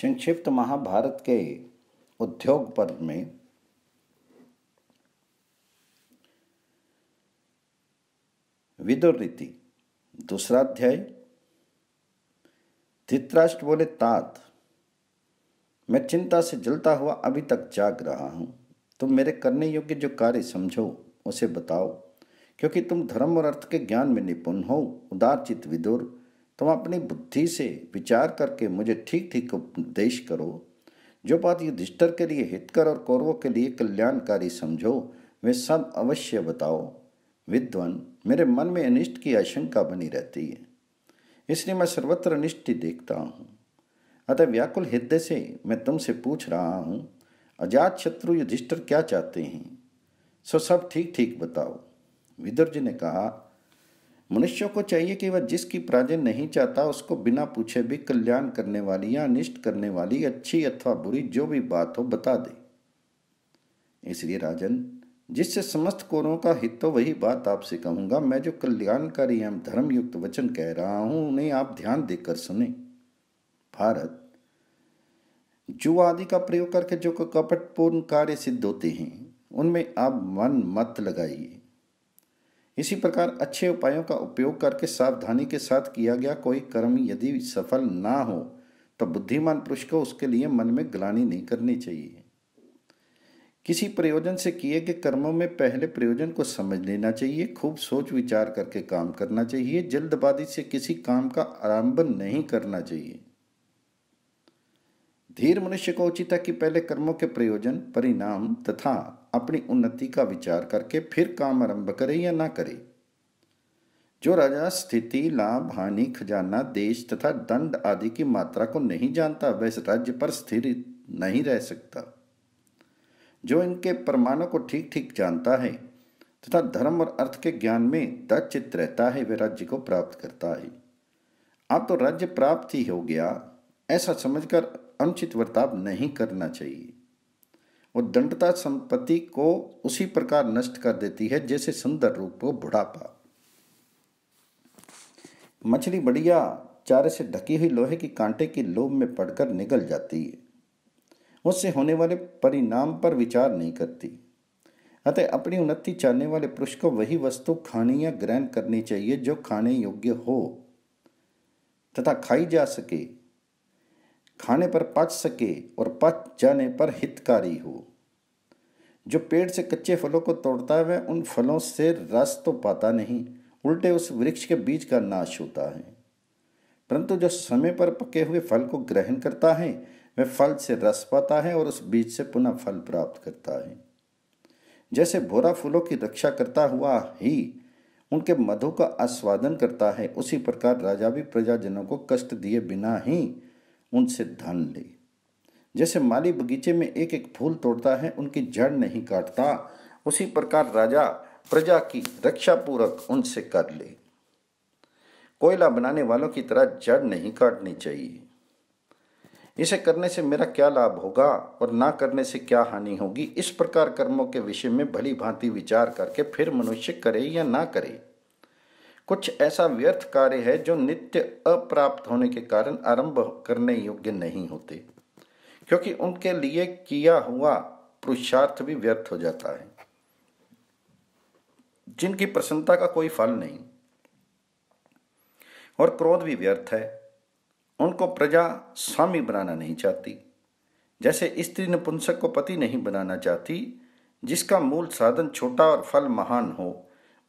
संक्षिप्त महाभारत के उद्योग पर्व में विदुर रीति दूसरा अध्याय धित्राष्ट्र बोले तात मैं चिंता से जलता हुआ अभी तक जाग रहा हूं तुम मेरे करने योग्य जो कार्य समझो उसे बताओ क्योंकि तुम धर्म और अर्थ के ज्ञान में निपुण हो उदारचित विदुर तुम अपनी बुद्धि से विचार करके मुझे ठीक ठीक उपदेश करो जो बात युधिष्ठर के लिए हितकर और कौरवों के लिए कल्याणकारी समझो वे सब अवश्य बताओ विद्वान मेरे मन में अनिष्ट की आशंका बनी रहती है इसलिए मैं सर्वत्र अनिष्ट देखता हूँ अतः व्याकुल हृदय से मैं तुमसे पूछ रहा हूँ अजात शत्रु युधिष्ठर क्या चाहते हैं सो सब ठीक ठीक बताओ विदुर जी ने कहा मनुष्यों को चाहिए कि वह जिसकी पराजय नहीं चाहता उसको बिना पूछे भी कल्याण करने वाली या अनिष्ट करने वाली अच्छी अथवा बुरी जो भी बात हो बता दे इसलिए राजन जिससे समस्त कोरों का हित तो वही बात आपसे कहूंगा मैं जो कल्याणकारी एवं धर्मयुक्त वचन कह रहा हूं उन्हें आप ध्यान देकर सुने भारत जुआ आदि का प्रयोग करके जो कपटपूर्ण कार्य सिद्ध होते हैं उनमें आप मन मत लगाइए इसी प्रकार अच्छे उपायों का उपयोग करके सावधानी के साथ किया गया कोई कर्म यदि सफल ना हो तो बुद्धिमान पुरुष को उसके लिए मन में ग्लानी नहीं करनी चाहिए किसी प्रयोजन से किए गए कर्मों में पहले प्रयोजन को समझ लेना चाहिए खूब सोच विचार करके काम करना चाहिए जल्दबाजी से किसी काम का आरंभ नहीं करना चाहिए धीर मनुष्य को उचित है कि पहले कर्मों के प्रयोजन परिणाम तथा अपनी उन्नति का विचार करके फिर काम आरंभ करे या ना करे जो राजा स्थिति लाभ हानि खजाना देश तथा दंड आदि की मात्रा को नहीं जानता वह राज्य पर स्थिर नहीं रह सकता जो इनके परमाणु को ठीक ठीक जानता है तथा धर्म और अर्थ के ज्ञान में दचित रहता है वह राज्य को प्राप्त करता है अब तो राज्य प्राप्त ही हो गया ऐसा समझकर अनुचित वर्ताव नहीं करना चाहिए और दंडता संपत्ति को उसी प्रकार नष्ट कर देती है जैसे सुंदर रूप को बुढ़ापा मछली बढ़िया चारे से ढकी हुई लोहे की कांटे की लोभ में पड़कर निगल जाती है उससे होने वाले परिणाम पर विचार नहीं करती अतः अपनी उन्नति चाहने वाले पुरुष को वही वस्तु खानी या ग्रहण करनी चाहिए जो खाने योग्य हो तथा खाई जा सके खाने पर पच सके और पच जाने पर हितकारी हो जो पेड़ से कच्चे फलों को तोड़ता है वह उन फलों से रस तो पाता नहीं उल्टे उस वृक्ष के बीज का नाश होता है परंतु जो समय पर पके हुए फल को ग्रहण करता है वह फल से रस पाता है और उस बीज से पुनः फल प्राप्त करता है जैसे भोरा फूलों की रक्षा करता हुआ ही उनके मधु का आस्वादन करता है उसी प्रकार राजा भी प्रजाजनों को कष्ट दिए बिना ही उनसे धन ले जैसे माली बगीचे में एक एक फूल तोड़ता है उनकी जड़ नहीं काटता उसी प्रकार राजा प्रजा की रक्षा पूर्वक उनसे कर ले कोयला बनाने वालों की तरह जड़ नहीं काटनी चाहिए इसे करने से मेरा क्या लाभ होगा और ना करने से क्या हानि होगी इस प्रकार कर्मों के विषय में भली भांति विचार करके फिर मनुष्य करे या ना करे कुछ ऐसा व्यर्थ कार्य है जो नित्य अप्राप्त होने के कारण आरंभ करने योग्य नहीं होते क्योंकि उनके लिए किया हुआ पुरुषार्थ भी व्यर्थ हो जाता है जिनकी प्रसन्नता का कोई फल नहीं और क्रोध भी व्यर्थ है उनको प्रजा स्वामी बनाना नहीं चाहती जैसे स्त्री नपुंसक को पति नहीं बनाना चाहती जिसका मूल साधन छोटा और फल महान हो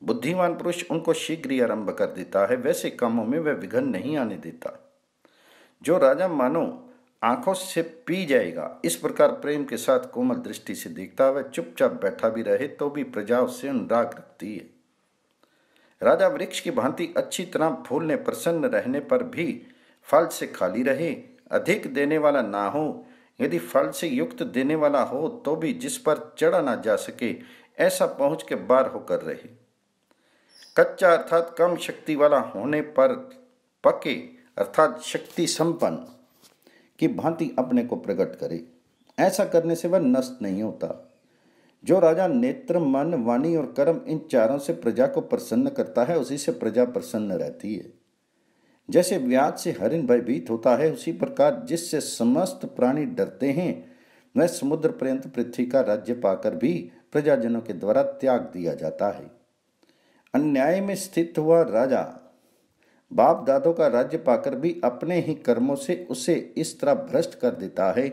बुद्धिमान पुरुष उनको शीघ्र ही आरंभ कर देता है वैसे कामों में वह विघन नहीं आने देता जो राजा मानो आंखों से पी जाएगा इस प्रकार प्रेम के साथ कोमल दृष्टि से देखता वह चुपचाप बैठा भी रहे तो भी प्रजा उससे अनुराग रखती है राजा वृक्ष की भांति अच्छी तरह फूलने प्रसन्न रहने पर भी फल से खाली रहे अधिक देने वाला ना हो यदि फल से युक्त देने वाला हो तो भी जिस पर चढ़ा ना जा सके ऐसा पहुंच के बार होकर रहे कच्चा अर्थात कम शक्ति वाला होने पर पके अर्थात शक्ति संपन्न की भांति अपने को प्रकट करे ऐसा करने से वह नष्ट नहीं होता जो राजा नेत्र मन वाणी और कर्म इन चारों से प्रजा को प्रसन्न करता है उसी से प्रजा प्रसन्न रहती है जैसे व्याज से हरिण भयभीत होता है उसी प्रकार जिससे समस्त प्राणी डरते हैं वह समुद्र पर्यंत पृथ्वी का राज्य पाकर भी प्रजाजनों के द्वारा त्याग दिया जाता है अन्याय में स्थित हुआ राजा बाप दादों का राज्य पाकर भी अपने ही कर्मों से उसे इस तरह भ्रष्ट कर देता है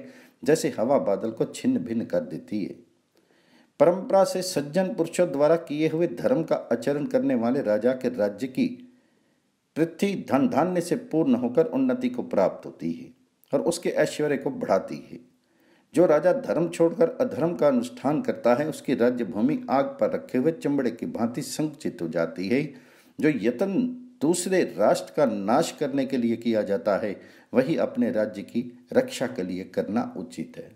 जैसे हवा बादल को छिन्न भिन्न कर देती है परंपरा से सज्जन पुरुषों द्वारा किए हुए धर्म का आचरण करने वाले राजा के राज्य की पृथ्वी धन धान्य से पूर्ण होकर उन्नति को प्राप्त होती है और उसके ऐश्वर्य को बढ़ाती है जो राजा धर्म छोड़कर अधर्म का अनुष्ठान करता है उसकी राज्य भूमि आग पर रखे हुए चमड़े की भांति संकुचित हो जाती है जो यतन दूसरे राष्ट्र का नाश करने के लिए किया जाता है वही अपने राज्य की रक्षा के लिए करना उचित है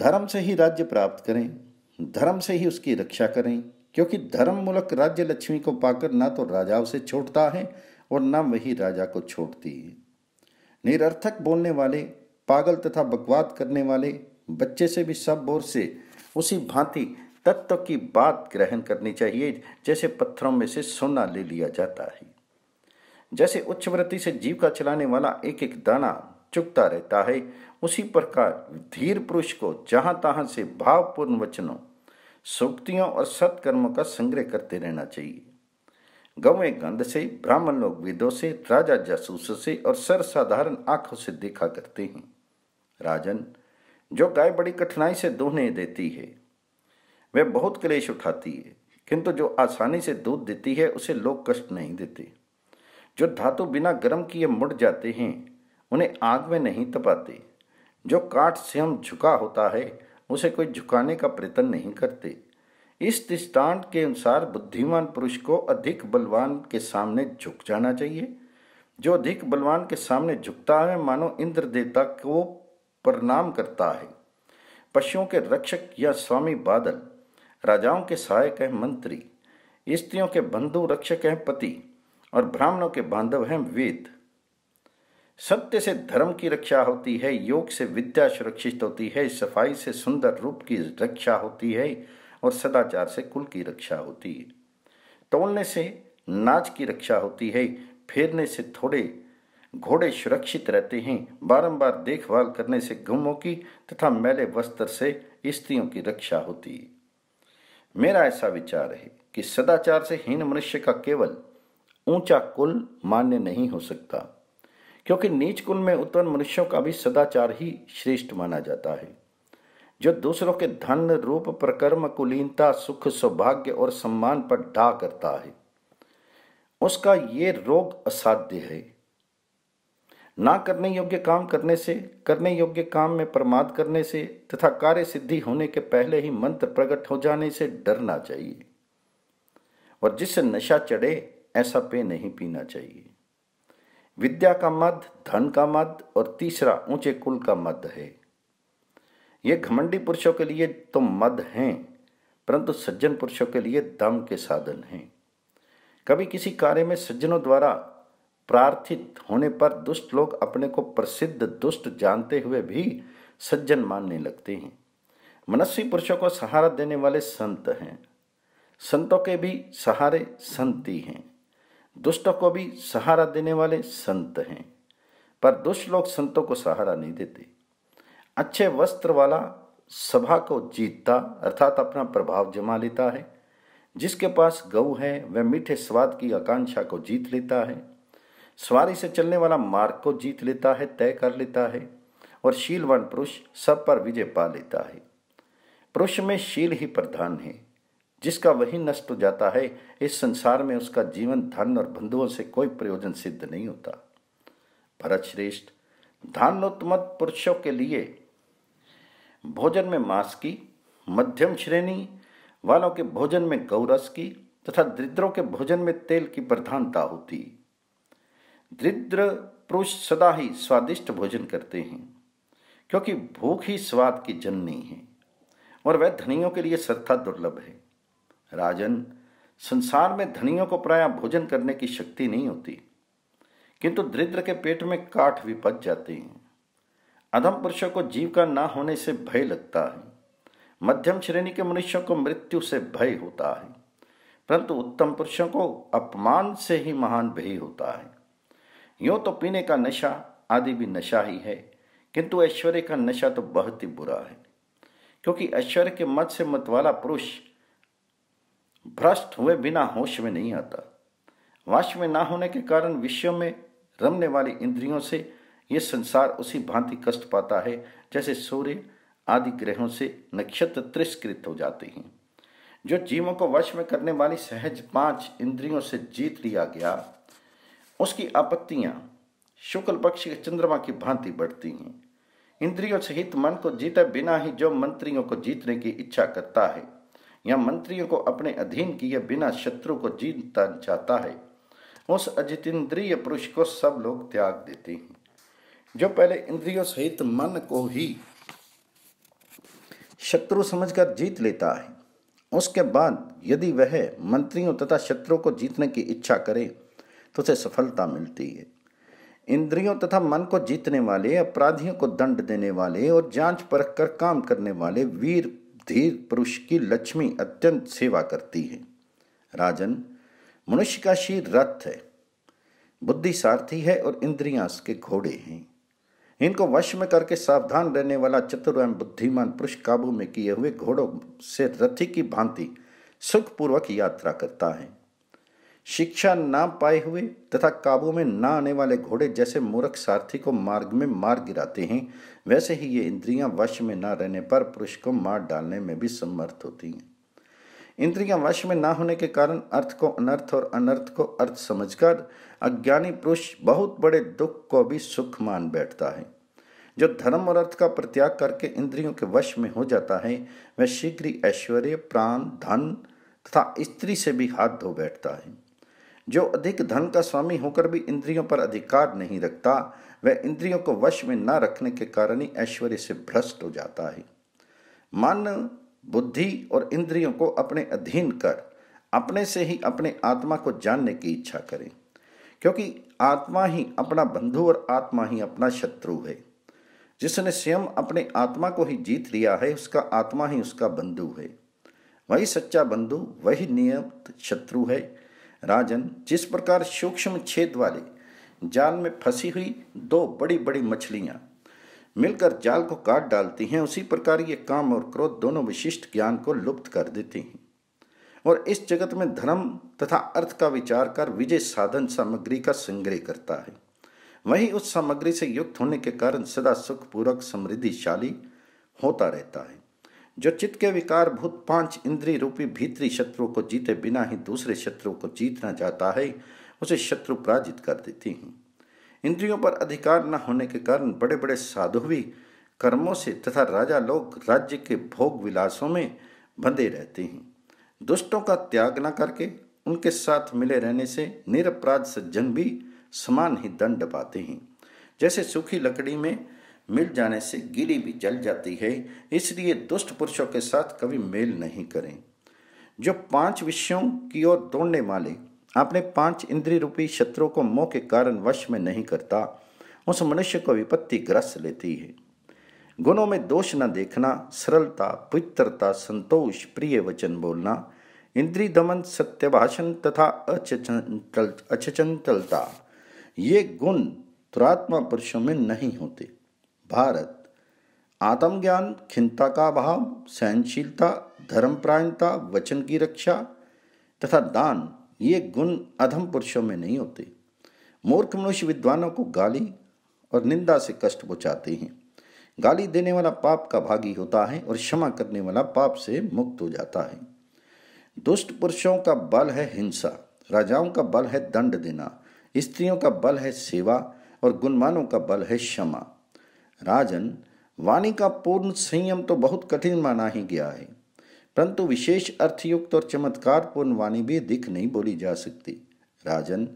धर्म से ही राज्य प्राप्त करें धर्म से ही उसकी रक्षा करें क्योंकि धर्म मूलक राज्य लक्ष्मी को पाकर ना तो राजा उसे छोड़ता है और ना वही राजा को छोड़ती है निरर्थक बोलने वाले पागल तथा बकवाद करने वाले बच्चे से भी सब ओर से उसी भांति तत्व की बात ग्रहण करनी चाहिए जैसे पत्थरों में से सोना ले लिया जाता है जैसे उच्च वृत्ति से जीव का चलाने वाला एक एक दाना चुगता रहता है उसी प्रकार धीर पुरुष को जहां तहां से भावपूर्ण वचनों सुक्तियों और सत्कर्मों का संग्रह करते रहना चाहिए गवें गंध से ब्राह्मण लोग वेदों से राजा जासूसों से और सर्वसाधारण आंखों से देखा करते हैं राजन जो गाय बड़ी कठिनाई से दूहने देती है वह बहुत क्लेश उठाती है किंतु जो आसानी से दूध देती है उसे लोग कष्ट नहीं देते जो धातु बिना गर्म किए मुड़ जाते हैं उन्हें आग में नहीं तपाते जो काठ से हम झुका होता है उसे कोई झुकाने का प्रयत्न नहीं करते इस दृष्टांत के अनुसार बुद्धिमान पुरुष को अधिक बलवान के सामने झुक जाना चाहिए जो अधिक बलवान के सामने झुकता है मानो इंद्र देवता को प्रणाम करता है पशुओं के रक्षक या स्वामी बादल राजाओं के सहायक हैं मंत्री स्त्रियों के बंधु रक्षक हैं पति और ब्राह्मणों के बांधव हैं वेद सत्य से धर्म की रक्षा होती है योग से विद्या सुरक्षित होती है सफाई से सुंदर रूप की रक्षा होती है और सदाचार से कुल की रक्षा होती है तोड़ने से नाच की रक्षा होती है फेरने से थोड़े घोड़े सुरक्षित रहते हैं बारंबार देखभाल करने से गुमों की तथा मैले वस्त्र से स्त्रियों की रक्षा होती है मेरा ऐसा विचार है कि सदाचार से हीन मनुष्य का केवल ऊंचा कुल मान्य नहीं हो सकता क्योंकि नीच कुल में उत्पन्न मनुष्यों का भी सदाचार ही श्रेष्ठ माना जाता है जो दूसरों के धन रूप प्रकर्म कुलीनता सुख सौभाग्य और सम्मान पर ढा करता है उसका ये रोग असाध्य है ना करने योग्य काम करने से करने योग्य काम में प्रमाद करने से तथा कार्य सिद्धि होने के पहले ही मंत्र प्रकट हो जाने से डरना चाहिए और जिससे नशा चढ़े ऐसा पेय नहीं पीना चाहिए विद्या का मद धन का मद और तीसरा ऊंचे कुल का मद है ये घमंडी पुरुषों के लिए तो मद हैं परंतु सज्जन पुरुषों के लिए दम के साधन हैं कभी किसी कार्य में सज्जनों द्वारा प्रार्थित होने पर दुष्ट लोग अपने को प्रसिद्ध दुष्ट जानते हुए भी सज्जन मानने लगते हैं मनस्वी पुरुषों को सहारा देने वाले संत हैं संतों के भी सहारे संती हैं दुष्टों को भी सहारा देने वाले संत हैं पर दुष्ट लोग संतों को सहारा नहीं देते अच्छे वस्त्र वाला सभा को जीतता अर्थात अपना प्रभाव जमा लेता है जिसके पास गऊ है वह मीठे स्वाद की आकांक्षा को जीत लेता है सवारी से चलने वाला मार्ग को जीत लेता है तय कर लेता है और शीलवान पुरुष सब पर विजय पा लेता है पुरुष में शील ही प्रधान है जिसका वही नष्ट हो जाता है इस संसार में उसका जीवन धन और बंधुओं से कोई प्रयोजन सिद्ध नहीं होता भरत श्रेष्ठ धानोत्मत पुरुषों के लिए भोजन में मांस की मध्यम श्रेणी वालों के भोजन में गौरस की तथा दरिद्रों के भोजन में तेल की प्रधानता होती दरिद्र पुरुष सदा ही स्वादिष्ट भोजन करते हैं क्योंकि भूख ही स्वाद की जन नहीं है और वह धनियों के लिए सत्ता दुर्लभ है राजन संसार में धनियों को प्राय भोजन करने की शक्ति नहीं होती किंतु दृद्र के पेट में काठ भी बच जाते हैं अधम पुरुषों को जीव का ना होने से भय लगता है मध्यम श्रेणी के मनुष्यों को मृत्यु से भय होता है परंतु उत्तम पुरुषों को अपमान से ही महान भय होता है यूँ तो पीने का नशा आदि भी नशा ही है किंतु ऐश्वर्य का नशा तो बहुत ही बुरा है क्योंकि ऐश्वर्य के मत से मत वाला पुरुष भ्रष्ट हुए बिना होश में नहीं आता वाश में ना होने के कारण विषय में रमने वाली इंद्रियों से यह संसार उसी भांति कष्ट पाता है जैसे सूर्य आदि ग्रहों से नक्षत्र तिरस्कृत हो जाते हैं जो जीवों को वश में करने वाली सहज पांच इंद्रियों से जीत लिया गया उसकी आपत्तियां शुक्ल पक्ष के चंद्रमा की भांति बढ़ती हैं इंद्रियों सहित मन को जीते बिना ही जो मंत्रियों को जीतने की इच्छा करता है या मंत्रियों को अपने अधीन किए बिना शत्रु को जीतता जाता है उस अजितेंद्रिय पुरुष को सब लोग त्याग देते हैं जो पहले इंद्रियों सहित मन को ही शत्रु समझकर जीत लेता है उसके बाद यदि वह मंत्रियों तथा शत्रुओं को जीतने की इच्छा करे उसे सफलता मिलती है इंद्रियों तथा मन को जीतने वाले अपराधियों को दंड देने वाले और जांच परख कर काम करने वाले वीर धीर पुरुष की लक्ष्मी अत्यंत सेवा करती है राजन मनुष्य का शीर रथ है बुद्धि सारथी है और इंद्रियां के घोड़े हैं इनको वश में करके सावधान रहने वाला चतुर एवं बुद्धिमान पुरुष काबू में किए हुए घोड़ों से रथी की भांति सुखपूर्वक यात्रा करता है शिक्षा ना पाए हुए तथा काबू में ना आने वाले घोड़े जैसे मूर्ख सारथी को मार्ग में मार गिराते हैं वैसे ही ये इंद्रियां वश में ना रहने पर पुरुष को मार डालने में भी समर्थ होती हैं इंद्रियां वश में ना होने के कारण अर्थ को अनर्थ और अनर्थ को अर्थ समझकर अज्ञानी पुरुष बहुत बड़े दुख को भी सुख मान बैठता है जो धर्म और अर्थ का प्रत्याग करके इंद्रियों के वश में हो जाता है वह शीघ्र ऐश्वर्य प्राण धन तथा स्त्री से भी हाथ धो बैठता है जो अधिक धन का स्वामी होकर भी इंद्रियों पर अधिकार नहीं रखता वह इंद्रियों को वश में न रखने के कारण ही ऐश्वर्य से भ्रष्ट हो जाता है मन बुद्धि और इंद्रियों को अपने अधीन कर अपने से ही अपने आत्मा को जानने की इच्छा करें क्योंकि आत्मा ही अपना बंधु और आत्मा ही अपना शत्रु है जिसने स्वयं अपने आत्मा को ही जीत लिया है उसका आत्मा ही उसका बंधु है वही सच्चा बंधु वही नियमित शत्रु है राजन जिस प्रकार सूक्ष्म छेद वाले जाल में फंसी हुई दो बड़ी बड़ी मछलियां मिलकर जाल को काट डालती हैं उसी प्रकार ये काम और क्रोध दोनों विशिष्ट ज्ञान को लुप्त कर देती हैं और इस जगत में धर्म तथा अर्थ का विचार कर विजय साधन सामग्री का संग्रह करता है वहीं उस सामग्री से युक्त होने के कारण सदा सुखपूर्वक समृद्धिशाली होता रहता है जो चित्त के विकार भूत पांच इंद्री रूपी भीतरी शत्रु को जीते बिना ही दूसरे शत्रु को जीतना चाहता है उसे शत्रु पराजित कर देती हैं इंद्रियों पर अधिकार न होने के कारण बड़े बड़े साधु भी कर्मों से तथा राजा लोग राज्य के भोग विलासों में बंधे रहते हैं दुष्टों का त्याग न करके उनके साथ मिले रहने से निरपराध सज्जन भी समान ही दंड पाते हैं जैसे सूखी लकड़ी में मिल जाने से गिरी भी जल जाती है इसलिए दुष्ट पुरुषों के साथ कभी मेल नहीं करें जो पांच विषयों की ओर दौड़ने वाले अपने पांच इंद्रिय रूपी शत्रुओं को मोह के कारण वश में नहीं करता उस मनुष्य को विपत्ति ग्रस लेती है गुणों में दोष न देखना सरलता पवित्रता संतोष प्रिय वचन बोलना इंद्रिय दमन सत्य भाषण तथा अचंचलता ये गुण दुरात्मा पुरुषों में नहीं होते भारत आत्मज्ञान खिन्ता का अभाव सहनशीलता धर्मप्रायणता वचन की रक्षा तथा दान ये गुण अधम पुरुषों में नहीं होते मूर्ख मनुष्य विद्वानों को गाली और निंदा से कष्ट पहुँचाते हैं गाली देने वाला पाप का भागी होता है और क्षमा करने वाला पाप से मुक्त हो जाता है दुष्ट पुरुषों का बल है हिंसा राजाओं का बल है दंड देना स्त्रियों का बल है सेवा और गुणमानों का बल है क्षमा राजन वाणी का पूर्ण संयम तो बहुत कठिन माना ही गया है परंतु विशेष अर्थयुक्त और चमत्कार पूर्ण वाणी भी दिख नहीं बोली जा सकती राजन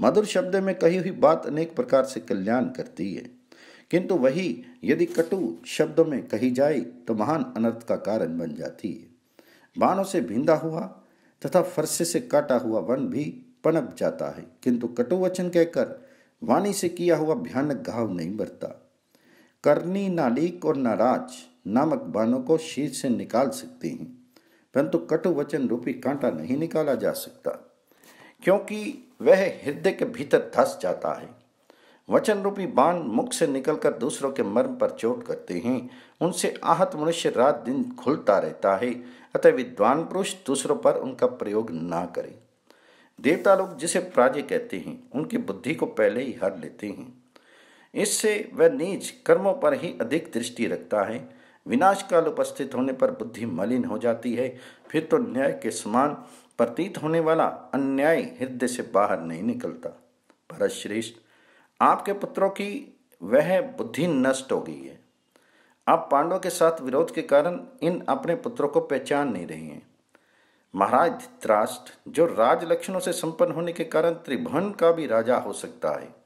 मधुर शब्द में कही हुई बात अनेक प्रकार से कल्याण करती है किंतु वही यदि कटु शब्दों में कही जाए तो महान अनर्थ का कारण बन जाती है बाणों से भिंदा हुआ तथा फरसे से काटा हुआ वन भी पनप जाता है किंतु कटु वचन कहकर वाणी से किया हुआ भयानक घाव नहीं बढ़ता करनी नालीक और नाराज नामक बाणों को शीर से निकाल सकते हैं परंतु कटु वचन रूपी कांटा नहीं निकाला जा सकता क्योंकि वह हृदय के भीतर धस जाता है वचन रूपी बाण मुख से निकलकर दूसरों के मर्म पर चोट करते हैं उनसे आहत मनुष्य रात दिन खुलता रहता है अतः विद्वान पुरुष दूसरों पर उनका प्रयोग ना करें देवता लोग जिसे प्राजे कहते हैं उनकी बुद्धि को पहले ही हर लेते हैं इससे वह नीच कर्मों पर ही अधिक दृष्टि रखता है विनाश काल उपस्थित होने पर बुद्धि मलिन हो जाती है फिर तो न्याय के समान प्रतीत होने वाला अन्याय हृदय से बाहर नहीं निकलता भरत श्रेष्ठ आपके पुत्रों की वह बुद्धि नष्ट हो गई है आप पांडवों के साथ विरोध के कारण इन अपने पुत्रों को पहचान नहीं रहे हैं महाराज त्राष्ट्र जो राज लक्षणों से संपन्न होने के कारण त्रिभुवन का भी राजा हो सकता है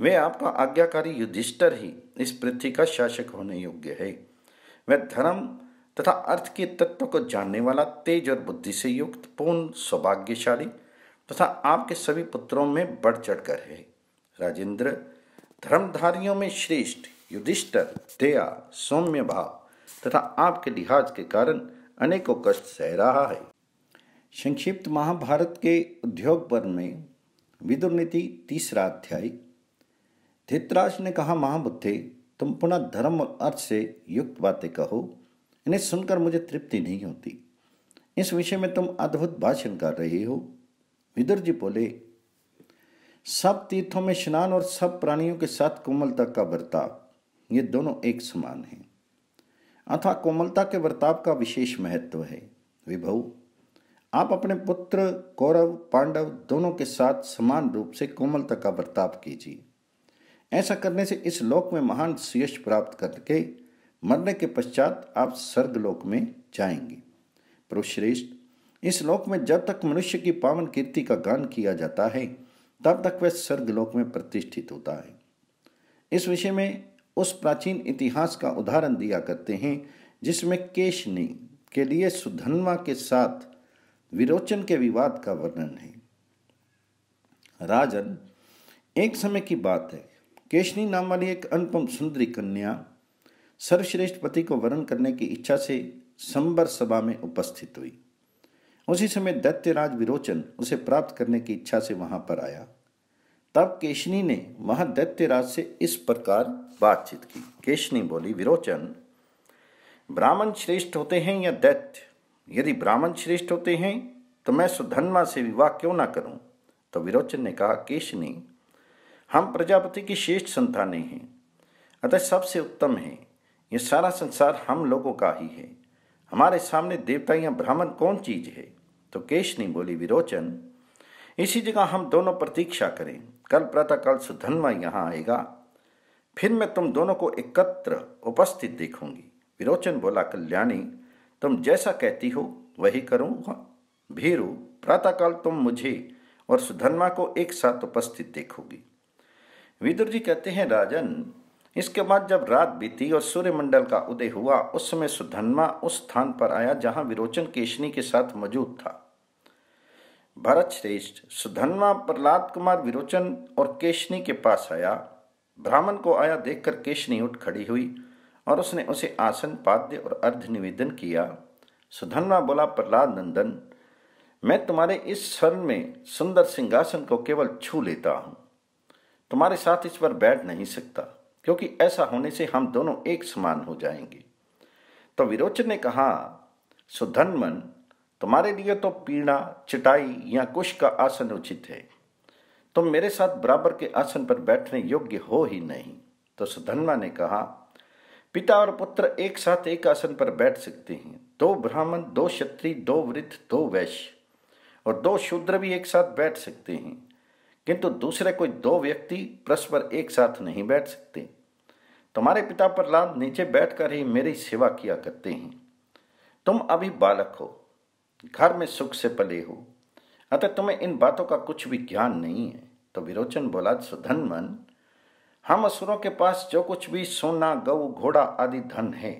वे आपका आज्ञाकारी युधिष्ठर ही इस पृथ्वी का शासक होने योग्य है वह धर्म तथा अर्थ के तत्व को जानने वाला तेज और बुद्धि से युक्त पूर्ण सौभाग्यशाली तथा आपके सभी पुत्रों में बढ़ चढ़कर है राजेंद्र धर्मधारियों में श्रेष्ठ युधिष्ठर दया सौम्य भाव तथा आपके लिहाज के कारण अनेकों कष्ट सह रहा है संक्षिप्त महाभारत के उद्योग पर में विदुर नीति तीसरा अध्याय धित्राज ने कहा महाबुद्धे तुम पुनः धर्म और अर्थ से युक्त बातें कहो इन्हें सुनकर मुझे तृप्ति नहीं होती इस विषय में तुम अद्भुत भाषण कर रहे हो विदुर जी बोले सब तीर्थों में स्नान और सब प्राणियों के साथ कोमलता का बर्ताव ये दोनों एक समान हैं अथवा कोमलता के बर्ताव का विशेष महत्व है विभव आप अपने पुत्र कौरव पांडव दोनों के साथ समान रूप से कोमलता का बर्ताव कीजिए ऐसा करने से इस लोक में महान श्रेयस प्राप्त करके मरने के पश्चात आप स्वर्ग लोक में जाएंगे पुरुश्रेष्ठ इस लोक में जब तक मनुष्य की पावन कीर्ति का गान किया जाता है तब तक वह स्वर्ग लोक में प्रतिष्ठित होता है इस विषय में उस प्राचीन इतिहास का उदाहरण दिया करते हैं जिसमें केश ने के लिए सुधनवा के साथ विरोचन के विवाद का वर्णन है राजन एक समय की बात है केशनी नाम वाली एक अनुपम सुंदरी कन्या सर्वश्रेष्ठ पति को वरण करने की इच्छा से संबर सभा में उपस्थित हुई उसी समय दैत्यराज विरोचन उसे प्राप्त करने की इच्छा से वहां पर आया तब केशनी ने वहां दैत्यराज से इस प्रकार बातचीत की केशनी बोली विरोचन ब्राह्मण श्रेष्ठ होते हैं या दैत्य यदि ब्राह्मण श्रेष्ठ होते हैं तो मैं सुधन्मा से विवाह क्यों ना करूं तो विरोचन ने कहा केशनी हम प्रजापति की श्रेष्ठ संतानें हैं अतः सबसे उत्तम हैं यह सारा संसार हम लोगों का ही है हमारे सामने देवता या ब्राह्मण कौन चीज है तो केशनी बोली विरोचन इसी जगह हम दोनों प्रतीक्षा करें कल प्रातःकाल सुधन्मा यहाँ आएगा फिर मैं तुम दोनों को एकत्र उपस्थित देखूंगी विरोचन बोला कल्याणी तुम जैसा कहती हो वही करूँगा भीरू प्रातःकाल तुम मुझे और सुधन्मा को एक साथ उपस्थित देखोगी विदुर जी कहते हैं राजन इसके बाद जब रात बीती और सूर्यमंडल का उदय हुआ उस समय सुधन्मा उस स्थान पर आया जहां विरोचन केशनी के साथ मौजूद था भरत श्रेष्ठ सुधन्मा प्रहलाद कुमार विरोचन और केशनी के पास आया ब्राह्मण को आया देखकर केशनी उठ खड़ी हुई और उसने उसे आसन पाद्य और अर्ध निवेदन किया सुधन्मा बोला प्रहलाद नंदन मैं तुम्हारे इस स्वर्ण में सुंदर सिंहासन को केवल छू लेता हूँ तुम्हारे साथ इस पर बैठ नहीं सकता क्योंकि ऐसा होने से हम दोनों एक समान हो जाएंगे तो विरोचन ने कहा सुधन मन तुम्हारे लिए तो पीड़ा चिटाई या कुश का आसन उचित है तुम मेरे साथ बराबर के आसन पर बैठने योग्य हो ही नहीं तो सुधन्वा ने कहा पिता और पुत्र एक साथ एक आसन पर बैठ सकते हैं दो ब्राह्मण दो क्षत्रि दो वृद्ध दो वैश्य और दो शूद्र भी एक साथ बैठ सकते हैं किंतु दूसरे कोई दो व्यक्ति परस्पर एक साथ नहीं बैठ सकते तुम्हारे पिता प्रहलाद नीचे बैठकर ही मेरी सेवा किया करते हैं तुम अभी बालक हो घर में सुख से पले हो अतः तुम्हें इन बातों का कुछ भी ज्ञान नहीं है तो विरोचन बोला सुधन मन हम असुरों के पास जो कुछ भी सोना गऊ घोड़ा आदि धन है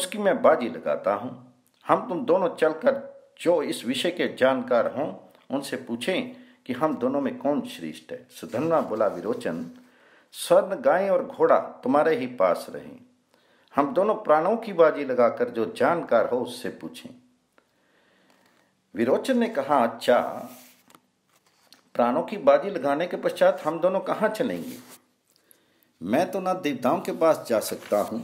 उसकी मैं बाजी लगाता हूं हम तुम दोनों चलकर जो इस विषय के जानकार हों उनसे पूछें कि हम दोनों में कौन श्रेष्ठ है सुधन्वा बोला विरोचन स्वर्ण गाय और घोड़ा तुम्हारे ही पास रहे हम दोनों प्राणों की बाजी लगाकर जो जानकार हो उससे पूछें विरोचन ने कहा अच्छा प्राणों की बाजी लगाने के पश्चात हम दोनों कहाँ चलेंगे मैं तो ना देवताओं के पास जा सकता हूं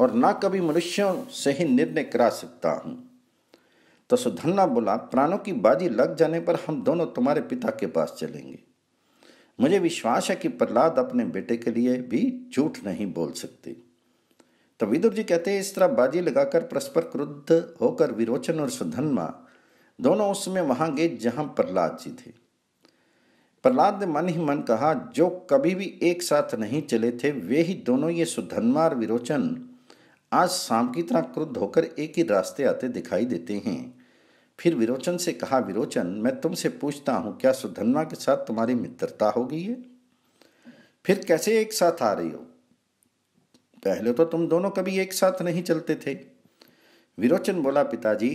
और ना कभी मनुष्यों से ही निर्णय करा सकता हूं तो सुधन्ना बोला प्राणों की बाजी लग जाने पर हम दोनों तुम्हारे पिता के पास चलेंगे मुझे विश्वास है कि प्रहलाद अपने बेटे के लिए भी झूठ नहीं बोल सकते तो विदुर जी कहते हैं इस तरह बाजी लगाकर परस्पर क्रुद्ध होकर विरोचन और सुधन्मा दोनों उसमें वहां गए जहां प्रहलाद जी थे प्रहलाद ने मन ही मन कहा जो कभी भी एक साथ नहीं चले थे वे ही दोनों ये सुधन्मा और विरोचन आज शाम की तरह क्रुद्ध होकर एक ही रास्ते आते दिखाई देते हैं फिर विरोचन से कहा विरोचन मैं तुमसे पूछता हूं क्या सुधन्वा के साथ तुम्हारी मित्रता हो गई है फिर कैसे एक साथ आ रही हो पहले तो तुम दोनों कभी एक साथ नहीं चलते थे विरोचन बोला पिताजी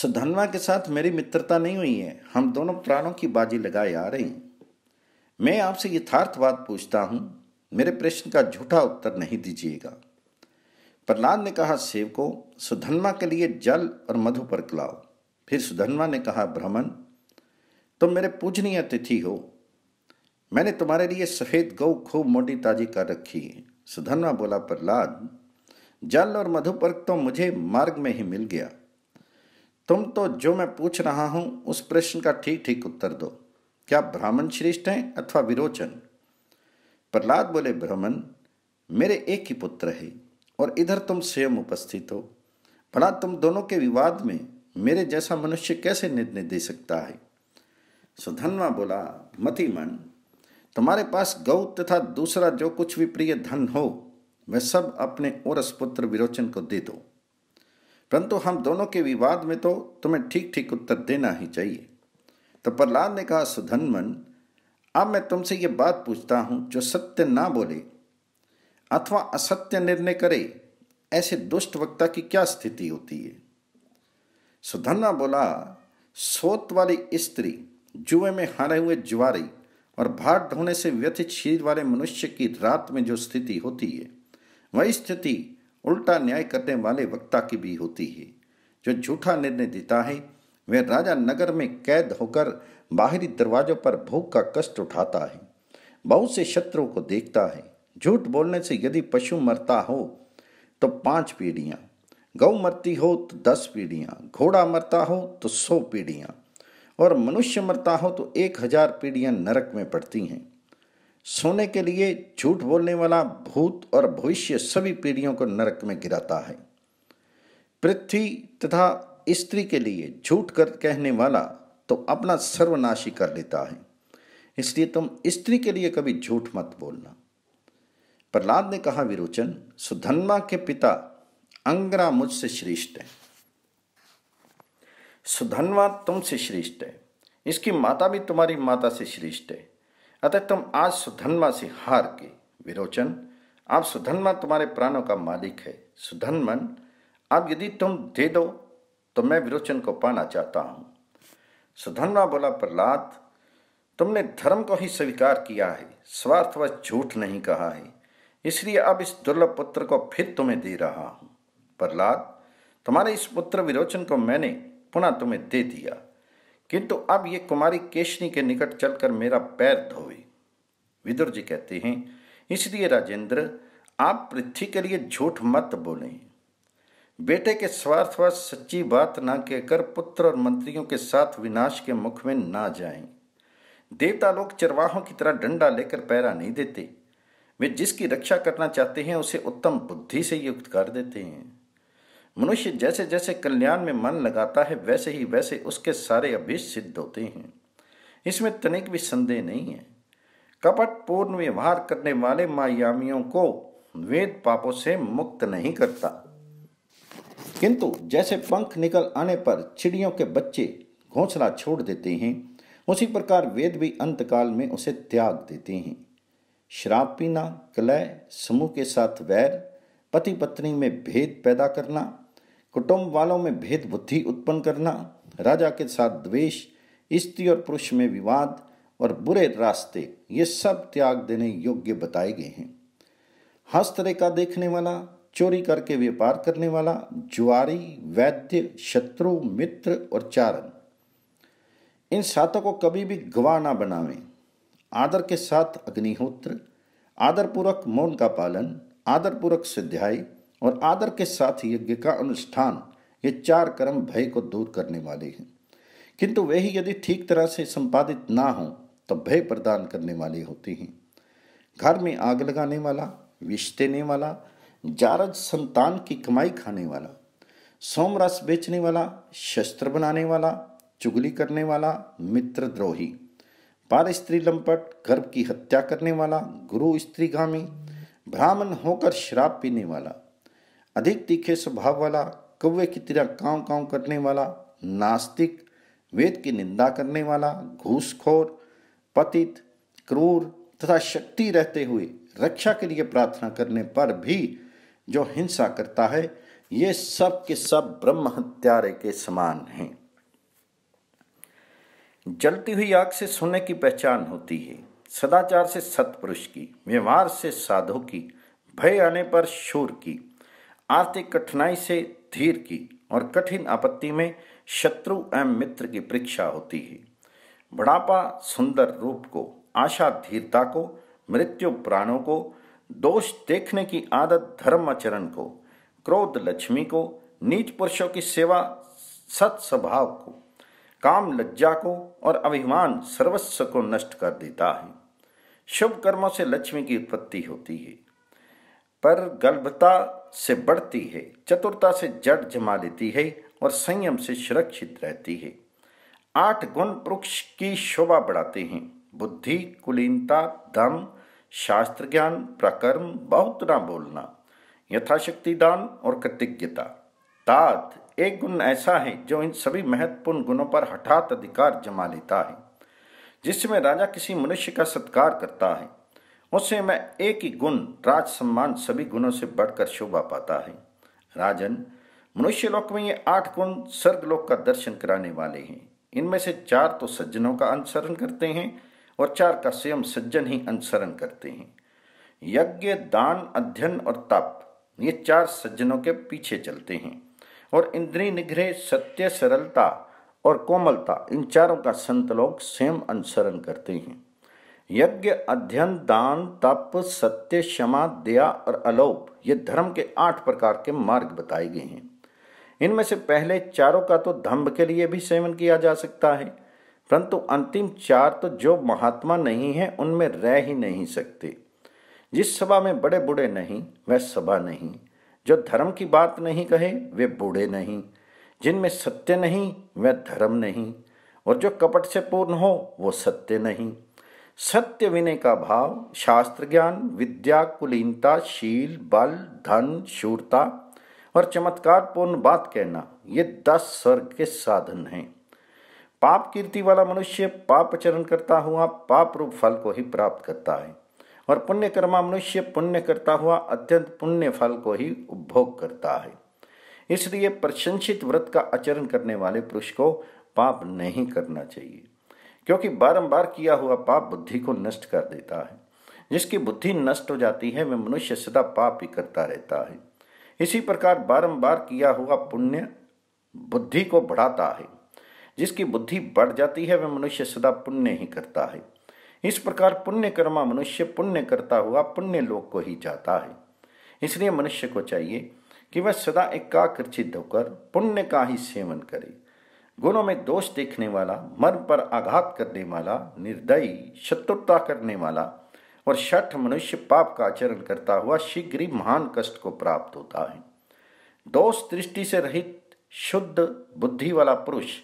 सुधनवा के साथ मेरी मित्रता नहीं हुई है हम दोनों प्राणों की बाजी लगाए आ रहे हैं मैं आपसे यथार्थ बात पूछता हूं मेरे प्रश्न का झूठा उत्तर नहीं दीजिएगा प्रहलाद ने कहा सेवकों सुधन्मा के लिए जल और मधु पर लाओ फिर सुधन्मा ने कहा ब्राह्मण तुम मेरे पूजनीय अतिथि हो मैंने तुम्हारे लिए सफ़ेद गौ खूब मोटी ताजी कर रखी है सुधन्मा बोला प्रहलाद जल और मधुपर्क तो मुझे मार्ग में ही मिल गया तुम तो जो मैं पूछ रहा हूं उस प्रश्न का ठीक ठीक उत्तर दो क्या ब्राह्मण श्रेष्ठ हैं अथवा विरोचन प्रहलाद बोले ब्राह्मण मेरे एक ही पुत्र है और इधर तुम स्वयं उपस्थित हो भला तुम दोनों के विवाद में मेरे जैसा मनुष्य कैसे निर्णय दे सकता है सुधनवा बोला मती मन तुम्हारे पास गौ तथा दूसरा जो कुछ भी प्रिय धन हो वह सब अपने औरस पुत्र विरोचन को दे दो परंतु हम दोनों के विवाद में तो तुम्हें ठीक ठीक उत्तर देना ही चाहिए तो प्रहलाद ने कहा सुधनमन अब मैं तुमसे ये बात पूछता हूं जो सत्य ना बोले अथवा असत्य निर्णय करे ऐसे दुष्ट वक्ता की क्या स्थिति होती है सुधन्ना बोला सोत वाली स्त्री जुए में हारे हुए जुआरी और भाट ढोने से व्यथित शरीर वाले मनुष्य की रात में जो स्थिति होती है वही स्थिति उल्टा न्याय करने वाले वक्ता की भी होती है जो झूठा निर्णय देता है वह राजा नगर में कैद होकर बाहरी दरवाजों पर भूख का कष्ट उठाता है बहुत से शत्रु को देखता है झूठ बोलने से यदि पशु मरता हो तो पांच पीढ़ियाँ गौ मरती हो तो दस पीढ़ियाँ घोड़ा मरता हो तो सौ पीढ़ियाँ और मनुष्य मरता हो तो एक हजार पीढ़ियाँ नरक में पड़ती हैं सोने के लिए झूठ बोलने वाला भूत और भविष्य सभी पीढ़ियों को नरक में गिराता है पृथ्वी तथा स्त्री के लिए झूठ कर कहने वाला तो अपना सर्वनाशी कर लेता है इसलिए तुम स्त्री के लिए कभी झूठ मत बोलना प्रहलाद ने कहा विरोचन सुधन्मा के पिता अंगरा मुझसे श्रेष्ठ है सुधन्वा तुमसे श्रेष्ठ है इसकी माता भी तुम्हारी माता से श्रेष्ठ है अतः तुम आज सुधन्मा से हार के विरोचन आप सुधन्मा तुम्हारे प्राणों का मालिक है सुधन्मन अब यदि तुम दे दो तो मैं विरोचन को पाना चाहता हूं सुधन्वा बोला प्रहलाद तुमने धर्म को ही स्वीकार किया है स्वार्थवश झूठ नहीं कहा है इसलिए अब इस दुर्लभ पुत्र को फिर तुम्हें दे रहा हूं प्रहलाद तुम्हारे इस पुत्र विरोचन को मैंने पुनः तुम्हें दे दिया किंतु अब ये कुमारी केशनी के निकट चलकर मेरा पैर धोए विदुर जी कहते हैं इसलिए राजेंद्र आप पृथ्वी के लिए झूठ मत बोलें बेटे के स्वार्थवश सच्ची बात न कहकर पुत्र और मंत्रियों के साथ विनाश के मुख में ना जाएं। देवता लोग चरवाहों की तरह डंडा लेकर पैरा नहीं देते वे जिसकी रक्षा करना चाहते हैं उसे उत्तम बुद्धि से युक्त कर देते हैं मनुष्य जैसे जैसे कल्याण में मन लगाता है वैसे ही वैसे उसके सारे अभी सिद्ध होते हैं इसमें तनिक भी संदेह नहीं है कपट पूर्ण व्यवहार करने वाले मायामियों को वेद पापों से मुक्त नहीं करता किंतु जैसे पंख निकल आने पर चिड़ियों के बच्चे घोंसला छोड़ देते हैं उसी प्रकार वेद भी अंतकाल में उसे त्याग देते हैं शराब पीना कलय समूह के साथ वैर पति पत्नी में भेद पैदा करना कुटुंब वालों में भेद बुद्धि उत्पन्न करना राजा के साथ द्वेष स्त्री और पुरुष में विवाद और बुरे रास्ते ये सब त्याग देने योग्य बताए गए हैं हस्तरेखा देखने वाला चोरी करके व्यापार करने वाला जुआरी वैद्य शत्रु मित्र और चारण इन सातों को कभी भी गवाह ना बनावे आदर के साथ अग्निहोत्र आदरपूर्वक मौन का पालन आदरपूर्वक सिद्ध्याय और आदर के साथ यज्ञ का अनुष्ठान ये चार कर्म भय को दूर करने वाले हैं किंतु वे ही यदि ठीक तरह से संपादित ना हों तो भय प्रदान करने वाले होते हैं घर में आग लगाने वाला विष देने वाला जारज संतान की कमाई खाने वाला सोमरस बेचने वाला शस्त्र बनाने वाला चुगली करने वाला द्रोही पार स्त्री लंपट गर्भ की हत्या करने वाला गुरु गामी ब्राह्मण होकर शराब पीने वाला अधिक तीखे स्वभाव वाला कौवे की तरह काव काव करने वाला नास्तिक वेद की निंदा करने वाला घूसखोर पतित क्रूर तथा शक्ति रहते हुए रक्षा के लिए प्रार्थना करने पर भी जो हिंसा करता है ये सब के सब ब्रह्म हत्यारे के समान हैं जलती हुई आग से सोने की पहचान होती है सदाचार से सत्पुरुष की व्यवहार से साधु की भय आने पर शूर की आर्थिक कठिनाई से धीर की और कठिन आपत्ति में शत्रु एवं मित्र की परीक्षा होती है बुढ़ापा सुंदर रूप को आशा धीरता को मृत्यु प्राणों को दोष देखने की आदत धर्म आचरण को क्रोध लक्ष्मी को नीच पुरुषों की सेवा सत स्वभाव को काम लज्जा को और अभिमान सर्वस्व को नष्ट कर देता है शुभ कर्मों से लक्ष्मी की उत्पत्ति होती है पर गर्भता से बढ़ती है चतुरता से जड़ जमा लेती है और संयम से सुरक्षित रहती है आठ गुण वृक्ष की शोभा बढ़ाते हैं बुद्धि कुलीनता दम शास्त्र ज्ञान प्रकर्म बहुत ना बोलना यथाशक्ति दान और कृतज्ञता तात एक गुण ऐसा है जो इन सभी महत्वपूर्ण गुणों पर हठात अधिकार जमा लेता है जिसमें राजा किसी मनुष्य का सत्कार करता है उसे मैं एक ही गुण राज सम्मान सभी गुणों से बढ़कर शोभा पाता है राजन मनुष्य लोक में ये आठ गुण स्वर्ग लोक का दर्शन कराने वाले हैं इनमें से चार तो सज्जनों का अनुसरण करते हैं और चार का स्वयं सज्जन ही अनुसरण करते हैं यज्ञ दान अध्ययन और तप ये चार सज्जनों के पीछे चलते हैं और इंद्रिय निग्रह सत्य सरलता और कोमलता इन चारों का संत लोग स्वयं अनुसरण करते हैं यज्ञ अध्ययन दान तप सत्य क्षमा दया और अलोप ये धर्म के आठ प्रकार के मार्ग बताए गए हैं इनमें से पहले चारों का तो धम्भ के लिए भी सेवन किया जा सकता है परंतु अंतिम चार तो जो महात्मा नहीं है उनमें रह ही नहीं सकते जिस सभा में बड़े बूढ़े नहीं वह सभा नहीं जो धर्म की बात नहीं कहे वे बूढ़े नहीं जिनमें सत्य नहीं वह धर्म नहीं और जो कपट से पूर्ण हो वो सत्य नहीं सत्य विनय का भाव शास्त्र ज्ञान विद्या कुलीनता शील बल धन शूरता और चमत्कार पूर्ण बात कहना ये दस स्वर्ग के साधन हैं पाप कीर्ति वाला मनुष्य पाप चरण करता हुआ पाप रूप फल को ही प्राप्त करता है और पुण्य कर्मा मनुष्य पुण्य करता हुआ अत्यंत पुण्य फल को ही उपभोग करता है इसलिए प्रशंसित व्रत का आचरण करने वाले पुरुष को पाप नहीं करना चाहिए क्योंकि बारंबार किया हुआ पाप बुद्धि को नष्ट कर देता है जिसकी बुद्धि नष्ट हो जाती है वह मनुष्य सदा पाप ही करता रहता है इसी प्रकार बारंबार किया हुआ पुण्य बुद्धि को बढ़ाता है जिसकी बुद्धि बढ़ जाती है वह मनुष्य सदा पुण्य ही करता है इस प्रकार पुण्य कर्मा मनुष्य पुण्य करता हुआ पुण्य लोक को ही जाता है इसलिए मनुष्य को चाहिए कि वह सदा एकाग्रचित होकर पुण्य का ही सेवन करे गुणों में दोष देखने वाला मन पर आघात करने वाला निर्दयी शत्रुता करने वाला और छठ मनुष्य पाप का आचरण करता हुआ शीघ्र ही महान कष्ट को प्राप्त होता है दोष दृष्टि से रहित शुद्ध बुद्धि वाला पुरुष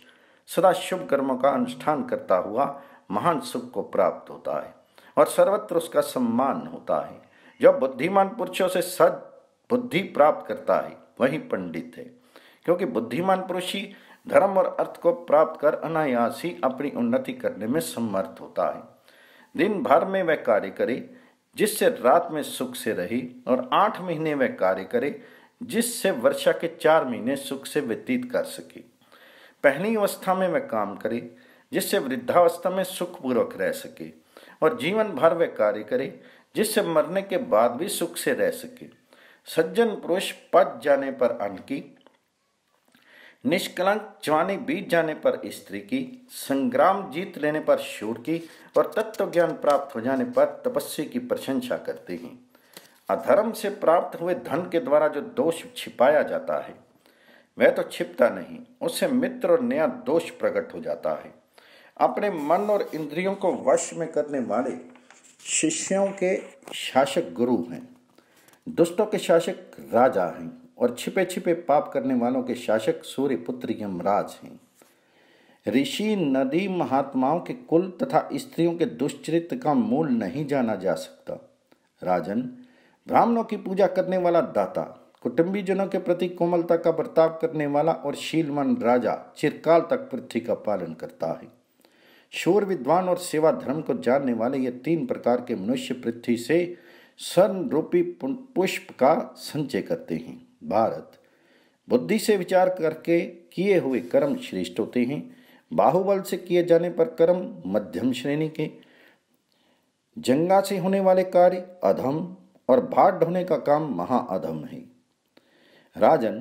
सदा शुभ कर्मों का अनुष्ठान करता हुआ महान सुख को प्राप्त होता है और सर्वत्र उसका सम्मान होता है जो बुद्धिमान पुरुषों से सद बुद्धि प्राप्त करता है वही पंडित है क्योंकि बुद्धिमान पुरुष ही धर्म और अर्थ को प्राप्त कर अनायास ही अपनी उन्नति करने में समर्थ होता है दिन भर में वह कार्य करे जिससे रात में सुख से रहे और आठ महीने वह कार्य करे जिससे वर्षा के चार महीने सुख से व्यतीत कर सके पहली अवस्था में वह काम करे जिससे वृद्धावस्था में सुखपूर्वक रह सके और जीवन भर वह कार्य करे जिससे मरने के बाद भी सुख से रह सके सज्जन पुरुष पद जाने पर अन्न की निष्कलंक जवानी बीत जाने पर स्त्री की संग्राम जीत लेने पर शूर की और तत्व ज्ञान प्राप्त हो जाने पर तपस्या की प्रशंसा करते हैं अधर्म से प्राप्त हुए धन के द्वारा जो दोष छिपाया जाता है वह तो छिपता नहीं उससे मित्र और नया दोष प्रकट हो जाता है अपने मन और इंद्रियों को वश में करने वाले शिष्यों के शासक गुरु हैं दुष्टों के शासक राजा हैं और छिपे छिपे पाप करने वालों के शासक सूर्य पुत्र यमराज हैं ऋषि नदी महात्माओं के कुल तथा स्त्रियों के दुष्चरित्र का मूल नहीं जाना जा सकता राजन ब्राह्मणों की पूजा करने वाला दाता कुटुंबीजनों के प्रति कोमलता का बर्ताव करने वाला और शीलवान राजा चिरकाल तक पृथ्वी का पालन करता है शोर विद्वान और सेवा धर्म को जानने वाले ये तीन प्रकार के मनुष्य पृथ्वी से सन रूपी पुष्प का संचय करते हैं भारत बुद्धि से विचार करके किए हुए कर्म श्रेष्ठ होते हैं बाहुबल से किए जाने पर कर्म मध्यम श्रेणी के जंगा से होने वाले कार्य अधम और भाट ढोने का काम महाअधम है राजन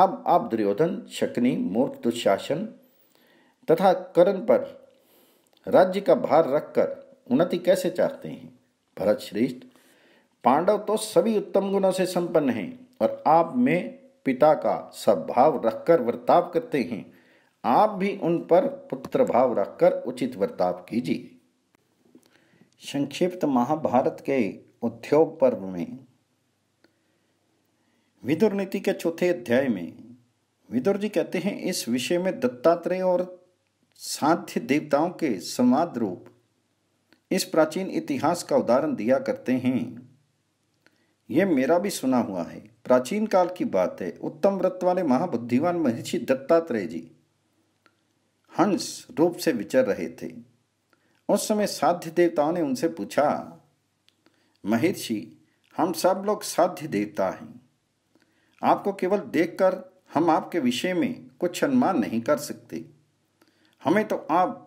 अब आप दुर्योधन शकनी मूर्ख दुशासन तथा करण पर राज्य का भार रखकर उन्नति कैसे चाहते हैं भरत श्रेष्ठ पांडव तो सभी उत्तम गुणों से संपन्न हैं और आप में पिता का सद्भाव रखकर वर्ताव करते हैं आप भी उन पर पुत्र भाव रखकर उचित वर्ताव कीजिए संक्षिप्त महाभारत के उद्योग पर्व में विदुर नीति के चौथे अध्याय में विदुर जी कहते हैं इस विषय में दत्तात्रेय और साध्य देवताओं के संवाद रूप इस प्राचीन इतिहास का उदाहरण दिया करते हैं यह मेरा भी सुना हुआ है प्राचीन काल की बात है उत्तम व्रत वाले महाबुद्धिवान महर्षि दत्तात्रेय जी हंस रूप से विचर रहे थे उस समय साध्य देवताओं ने उनसे पूछा महर्षि हम सब लोग साध्य देवता हैं आपको केवल देखकर हम आपके विषय में कुछ अनुमान नहीं कर सकते हमें तो आप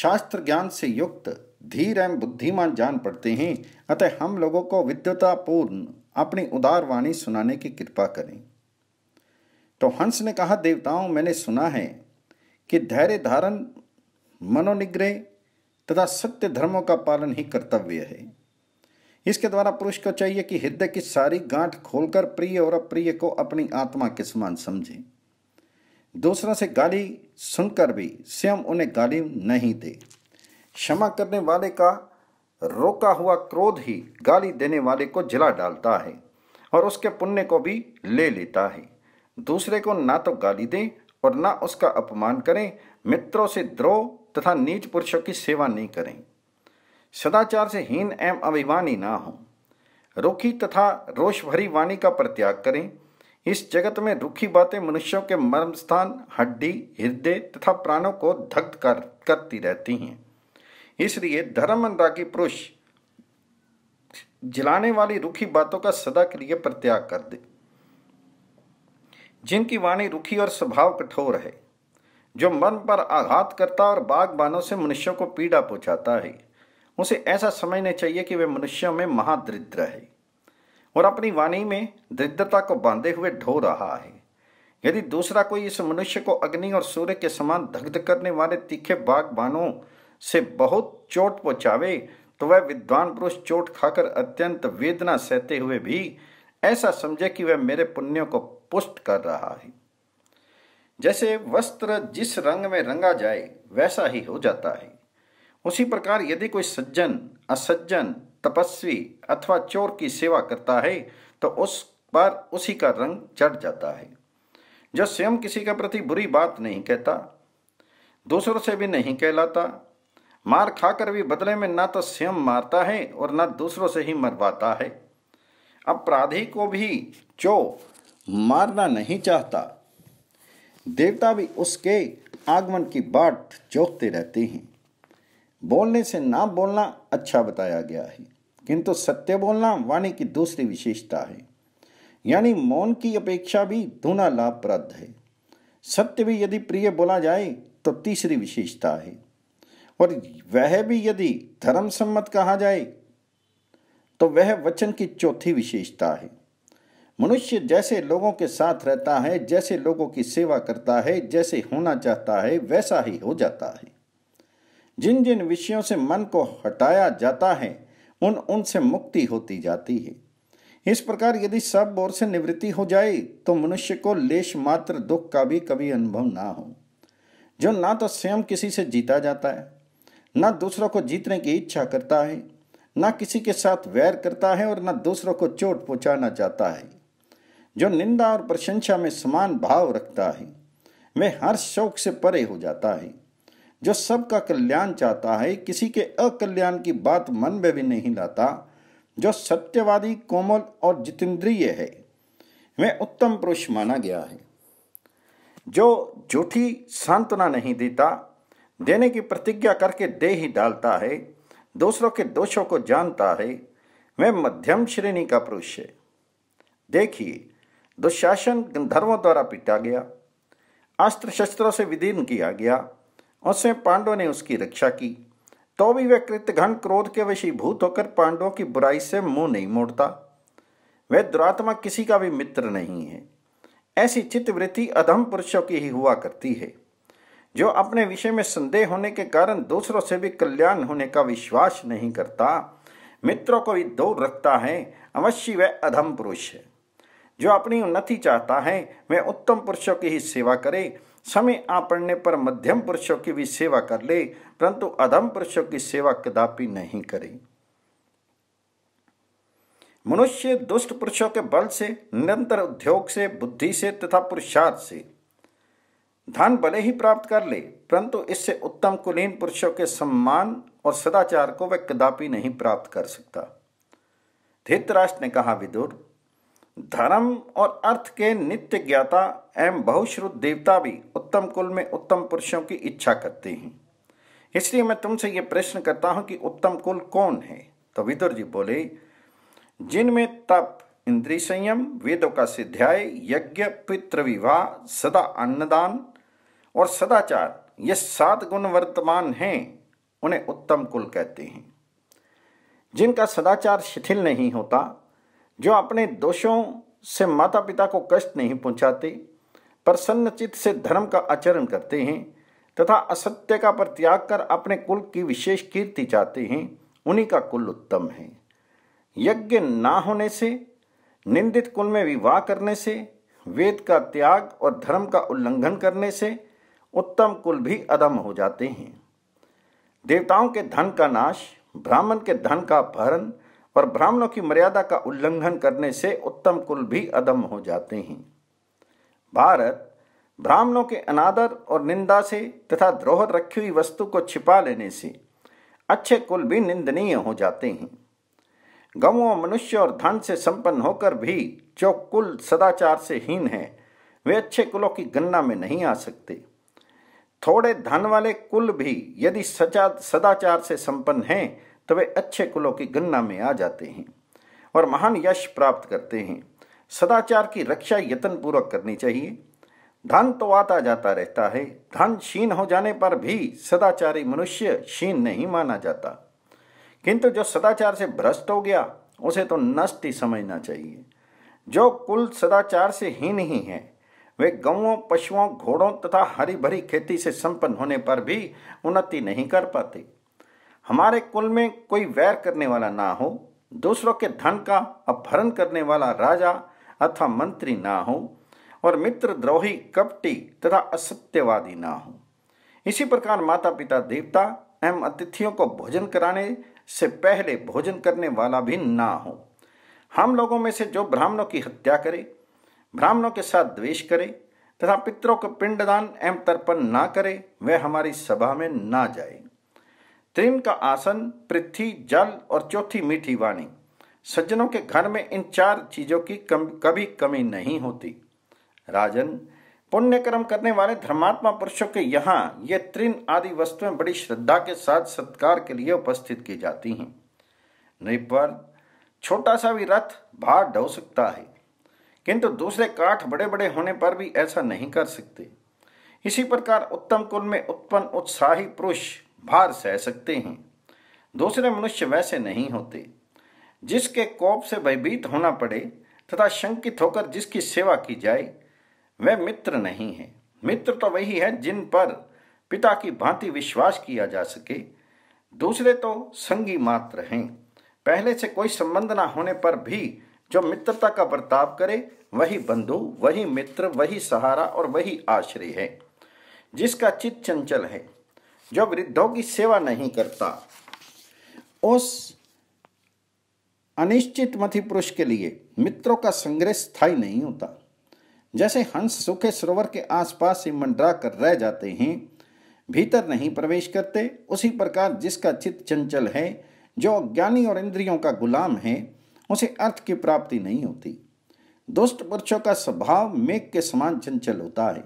शास्त्र ज्ञान से युक्त धीर एवं बुद्धिमान जान पड़ते हैं अतः हम लोगों को विद्वतापूर्ण अपनी उदार वाणी सुनाने की कृपा करें तो हंस ने कहा देवताओं मैंने सुना है कि धैर्य धारण मनोनिग्रह तथा सत्य धर्मों का पालन ही कर्तव्य है इसके द्वारा पुरुष को चाहिए कि हृदय की सारी गांठ खोलकर प्रिय और अप्रिय को अपनी आत्मा के समान समझे दूसरों से गाली सुनकर भी स्वयं उन्हें गाली नहीं दे क्षमा करने वाले का रोका हुआ क्रोध ही गाली देने वाले को जला डालता है और उसके पुण्य को भी ले लेता है दूसरे को ना तो गाली दें और ना उसका अपमान करें मित्रों से द्रोह तथा नीच पुरुषों की सेवा नहीं करें सदाचार से हीन एवं अभिमानी ना हों रुखी तथा रोष भरी वाणी का परित्याग करें इस जगत में रुखी बातें मनुष्यों के मर्म स्थान हड्डी हृदय तथा प्राणों को धग्ध कर करती रहती हैं इसलिए धर्म अनुरागी पुरुष जलाने वाली रुखी बातों का सदा के लिए प्रत्याग कर दे जिनकी वाणी रुखी और स्वभाव कठोर है जो मन पर आघात करता और बागबानों से मनुष्यों को पीड़ा पहुंचाता है उसे ऐसा समझना चाहिए कि वे मनुष्यों में महादरिद्र है और अपनी वाणी में दरिद्रता को बांधे हुए ढो रहा है यदि दूसरा कोई इस मनुष्य को अग्नि और सूर्य के समान दग्ध करने वाले तीखे बागबानों से बहुत चोट पहुंचावे तो वह विद्वान पुरुष चोट खाकर अत्यंत वेदना सहते हुए भी ऐसा समझे कि वह मेरे पुण्यों को पुष्ट कर रहा है जैसे वस्त्र जिस रंग में रंगा जाए वैसा ही हो जाता है उसी प्रकार यदि कोई सज्जन असज्जन तपस्वी अथवा चोर की सेवा करता है तो उस पर उसी का रंग चढ़ जाता है जो स्वयं किसी के प्रति बुरी बात नहीं कहता दूसरों से भी नहीं कहलाता मार खाकर भी बदले में ना तो स्वयं मारता है और ना दूसरों से ही मरवाता है अपराधी को भी जो मारना नहीं चाहता देवता भी उसके आगमन की बाट जोखते रहते हैं बोलने से ना बोलना अच्छा बताया गया है किंतु सत्य बोलना वाणी की दूसरी विशेषता है यानी मौन की अपेक्षा भी दूना लाभप्रद है सत्य भी यदि प्रिय बोला जाए तो तीसरी विशेषता है और वह भी यदि धर्म सम्मत कहा जाए तो वह वचन की चौथी विशेषता है मनुष्य जैसे लोगों के साथ रहता है जैसे लोगों की सेवा करता है जैसे होना चाहता है वैसा ही हो जाता है जिन जिन विषयों से मन को हटाया जाता है उन उनसे मुक्ति होती जाती है इस प्रकार यदि सब ओर से निवृत्ति हो जाए तो मनुष्य को लेश मात्र दुख का भी कभी अनुभव ना हो जो ना तो स्वयं किसी से जीता जाता है ना दूसरों को जीतने की इच्छा करता है ना किसी के साथ वैर करता है और ना दूसरों को चोट पहुंचाना चाहता है जो निंदा और प्रशंसा में समान भाव रखता है वह हर शौक से परे हो जाता है जो सबका कल्याण चाहता है किसी के अकल्याण की बात मन में भी नहीं लाता जो सत्यवादी कोमल और जितेंद्रिय है वह उत्तम पुरुष माना गया है जो झूठी सांत्वना नहीं देता देने की प्रतिज्ञा करके दे ही डालता है दूसरों के दोषों को जानता है वह मध्यम श्रेणी का पुरुष है देखिए दुशासन गंधर्वों द्वारा पीटा गया अस्त्र शस्त्रों से विदीर्ण किया गया उससे पांडव ने उसकी रक्षा की तो भी वह कृतघन क्रोध के वशीभूत होकर पांडवों की बुराई से मुंह नहीं मोड़ता वह दुरात्मा किसी का भी मित्र नहीं है ऐसी चित्तवृत्ति अधम पुरुषों की ही हुआ करती है जो अपने विषय में संदेह होने के कारण दूसरों से भी कल्याण होने का विश्वास नहीं करता मित्रों को भी दूर रखता है अवश्य वह अधम पुरुष है जो अपनी उन्नति चाहता है वह उत्तम पुरुषों की ही सेवा करे समय आ पड़ने पर मध्यम पुरुषों की भी सेवा कर ले परंतु अधम पुरुषों की सेवा कदापि नहीं करे मनुष्य दुष्ट पुरुषों के बल से निरंतर उद्योग से बुद्धि से तथा पुरुषार्थ से धन भले ही प्राप्त कर ले परंतु इससे उत्तम कुलीन पुरुषों के सम्मान और सदाचार को वह कदापि नहीं प्राप्त कर सकता धृतराष्ट्र ने कहा विदुर धर्म और अर्थ के नित्य ज्ञाता एवं बहुश्रुत देवता भी उत्तम कुल में उत्तम पुरुषों की इच्छा करते हैं इसलिए मैं तुमसे ये प्रश्न करता हूँ कि उत्तम कुल कौन है तो विदुर जी बोले जिनमें तप इंद्री संयम वेदों का सिद्ध्याय यज्ञ पितृविवाह सदा अन्नदान और सदाचार ये सात गुण वर्तमान हैं उन्हें उत्तम कुल कहते हैं जिनका सदाचार शिथिल नहीं होता जो अपने दोषों से माता पिता को कष्ट नहीं पहुंचाते प्रसन्नचित से धर्म का आचरण करते हैं तथा असत्य का परित्याग कर अपने कुल की विशेष कीर्ति चाहते हैं उन्हीं का कुल उत्तम है यज्ञ ना होने से निंदित कुल में विवाह करने से वेद का त्याग और धर्म का उल्लंघन करने से उत्तम कुल भी अधम हो जाते हैं देवताओं के धन का नाश ब्राह्मण के धन का अपहरण पर ब्राह्मणों की मर्यादा का उल्लंघन करने से उत्तम कुल भी अदम हो जाते हैं भारत ब्राह्मणों के अनादर और निंदा से तथा द्रोह रखी हुई वस्तु को छिपा लेने से अच्छे कुल भी निंदनीय हो जाते हैं गवों मनुष्य और धन से संपन्न होकर भी जो कुल सदाचार से हीन है वे अच्छे कुलों की गणना में नहीं आ सकते थोड़े धन वाले कुल भी यदि सचा सदाचार से संपन्न हैं तो वे अच्छे कुलों की गणना में आ जाते हैं और महान यश प्राप्त करते हैं सदाचार की रक्षा यत्न पूर्वक करनी चाहिए धन तो आता जाता रहता है धन क्षीण हो जाने पर भी सदाचारी मनुष्य क्षीण नहीं माना जाता किंतु जो सदाचार से भ्रष्ट हो गया उसे तो नष्ट ही समझना चाहिए जो कुल सदाचार से हीन ही है वे गौों पशुओं घोड़ों तथा हरी भरी खेती से संपन्न होने पर भी उन्नति नहीं कर पाते हमारे कुल में कोई वैर करने वाला ना हो दूसरों के धन का अपहरण करने वाला राजा अथवा मंत्री ना हो और मित्र द्रोही कपटी तथा असत्यवादी ना हो इसी प्रकार माता पिता देवता एवं अतिथियों को भोजन कराने से पहले भोजन करने वाला भी ना हो हम लोगों में से जो ब्राह्मणों की हत्या करे ब्राह्मणों के साथ द्वेष करे तथा पितरों को पिंडदान एवं तर्पण ना करे वह हमारी सभा में ना जाए त्रिम का आसन पृथ्वी जल और चौथी मीठी वाणी सज्जनों के घर में इन चार चीजों की कम, कभी कमी नहीं होती राजन पुण्य कर्म करने वाले धर्मात्मा पुरुषों के यहाँ ये त्रिन आदि वस्तुएं बड़ी श्रद्धा के साथ सत्कार के लिए उपस्थित की जाती हैं नृप छोटा सा भी रथ भार ढो सकता है किंतु दूसरे काठ बड़े बड़े होने पर भी ऐसा नहीं कर सकते इसी प्रकार उत्तम कुल में उत्पन्न उत्साही पुरुष भार सह सकते हैं दूसरे मनुष्य वैसे नहीं होते जिसके कोप से भयभीत होना पड़े तथा शंकित होकर जिसकी सेवा की जाए वह मित्र नहीं है मित्र तो वही है जिन पर पिता की भांति विश्वास किया जा सके दूसरे तो संगी मात्र हैं पहले से कोई संबंध ना होने पर भी जो मित्रता का बर्ताव करे वही बंधु वही मित्र वही सहारा और वही आश्रय है जिसका चित चंचल है जो वृद्धों की सेवा नहीं करता उस अनिश्चित मथि पुरुष के लिए मित्रों का संग्रह स्थायी नहीं होता जैसे हंस सूखे सरोवर के आसपास ही मंडरा कर रह जाते हैं भीतर नहीं प्रवेश करते उसी प्रकार जिसका चित्त चंचल है जो ज्ञानी और इंद्रियों का गुलाम है उसे अर्थ की प्राप्ति नहीं होती दुष्ट पुरुषों का स्वभाव मेघ के समान चंचल होता है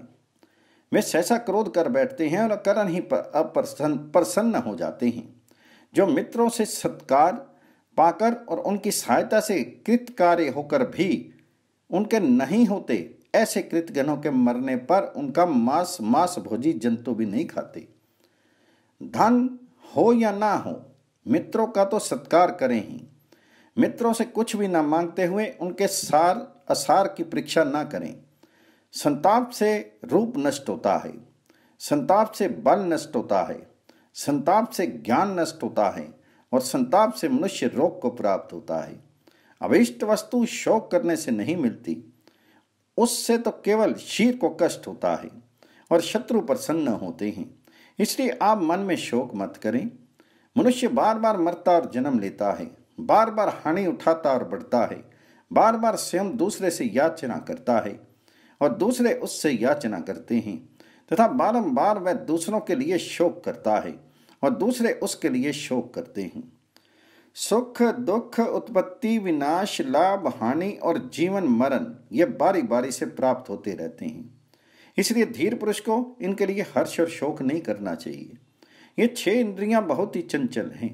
वे सहसा क्रोध कर बैठते हैं और करण ही अप्रसन्न प्रसन्न हो जाते हैं जो मित्रों से सत्कार पाकर और उनकी सहायता से कृत कार्य होकर भी उनके नहीं होते ऐसे कृतगणों के मरने पर उनका मांस मांस भोजी जंतु भी नहीं खाते धन हो या ना हो मित्रों का तो सत्कार करें ही मित्रों से कुछ भी ना मांगते हुए उनके सार असार की परीक्षा ना करें संताप से रूप नष्ट होता है संताप से बल नष्ट होता है संताप से ज्ञान नष्ट होता है और संताप से मनुष्य रोग को प्राप्त होता है अभिष्ट वस्तु शोक करने से नहीं मिलती उससे तो केवल शीर को कष्ट होता है और शत्रु प्रसन्न होते हैं इसलिए आप मन में शोक मत करें मनुष्य बार बार मरता और जन्म लेता है बार बार हानि उठाता और बढ़ता है बार बार स्वयं दूसरे से याचना करता है और दूसरे उससे याचना करते हैं तथा बारंबार वह दूसरों के लिए शोक करता है और दूसरे उसके लिए शोक करते हैं सुख दुख उत्पत्ति विनाश लाभ हानि और जीवन मरण ये बारी बारी से प्राप्त होते रहते हैं इसलिए धीर पुरुष को इनके लिए हर्ष और शोक नहीं करना चाहिए ये छह इंद्रियां बहुत ही चंचल हैं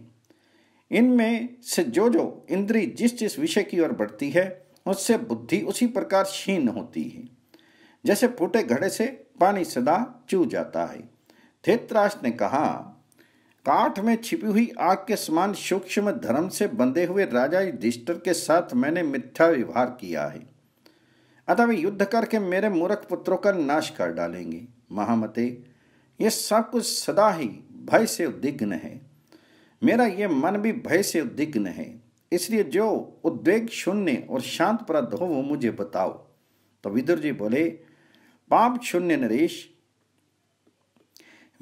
इनमें से जो जो इंद्री जिस जिस विषय की ओर बढ़ती है उससे बुद्धि उसी प्रकार क्षीण होती है जैसे फूटे घड़े से पानी सदा चू जाता है थेत्रास ने कहा काठ में छिपी हुई आग के समान सूक्ष्म धर्म से बंधे हुए राजा युधिष्ठर के साथ मैंने मिथ्या व्यवहार किया है अतः वे युद्ध करके मेरे मूर्ख पुत्रों का नाश कर डालेंगे महामते ये सब कुछ सदा ही भय से उद्विग्न है मेरा ये मन भी भय से उद्विग्न है इसलिए जो उद्वेग शून्य और शांत प्रद हो वो मुझे बताओ तो विदुर जी बोले पाप शून्य नरेश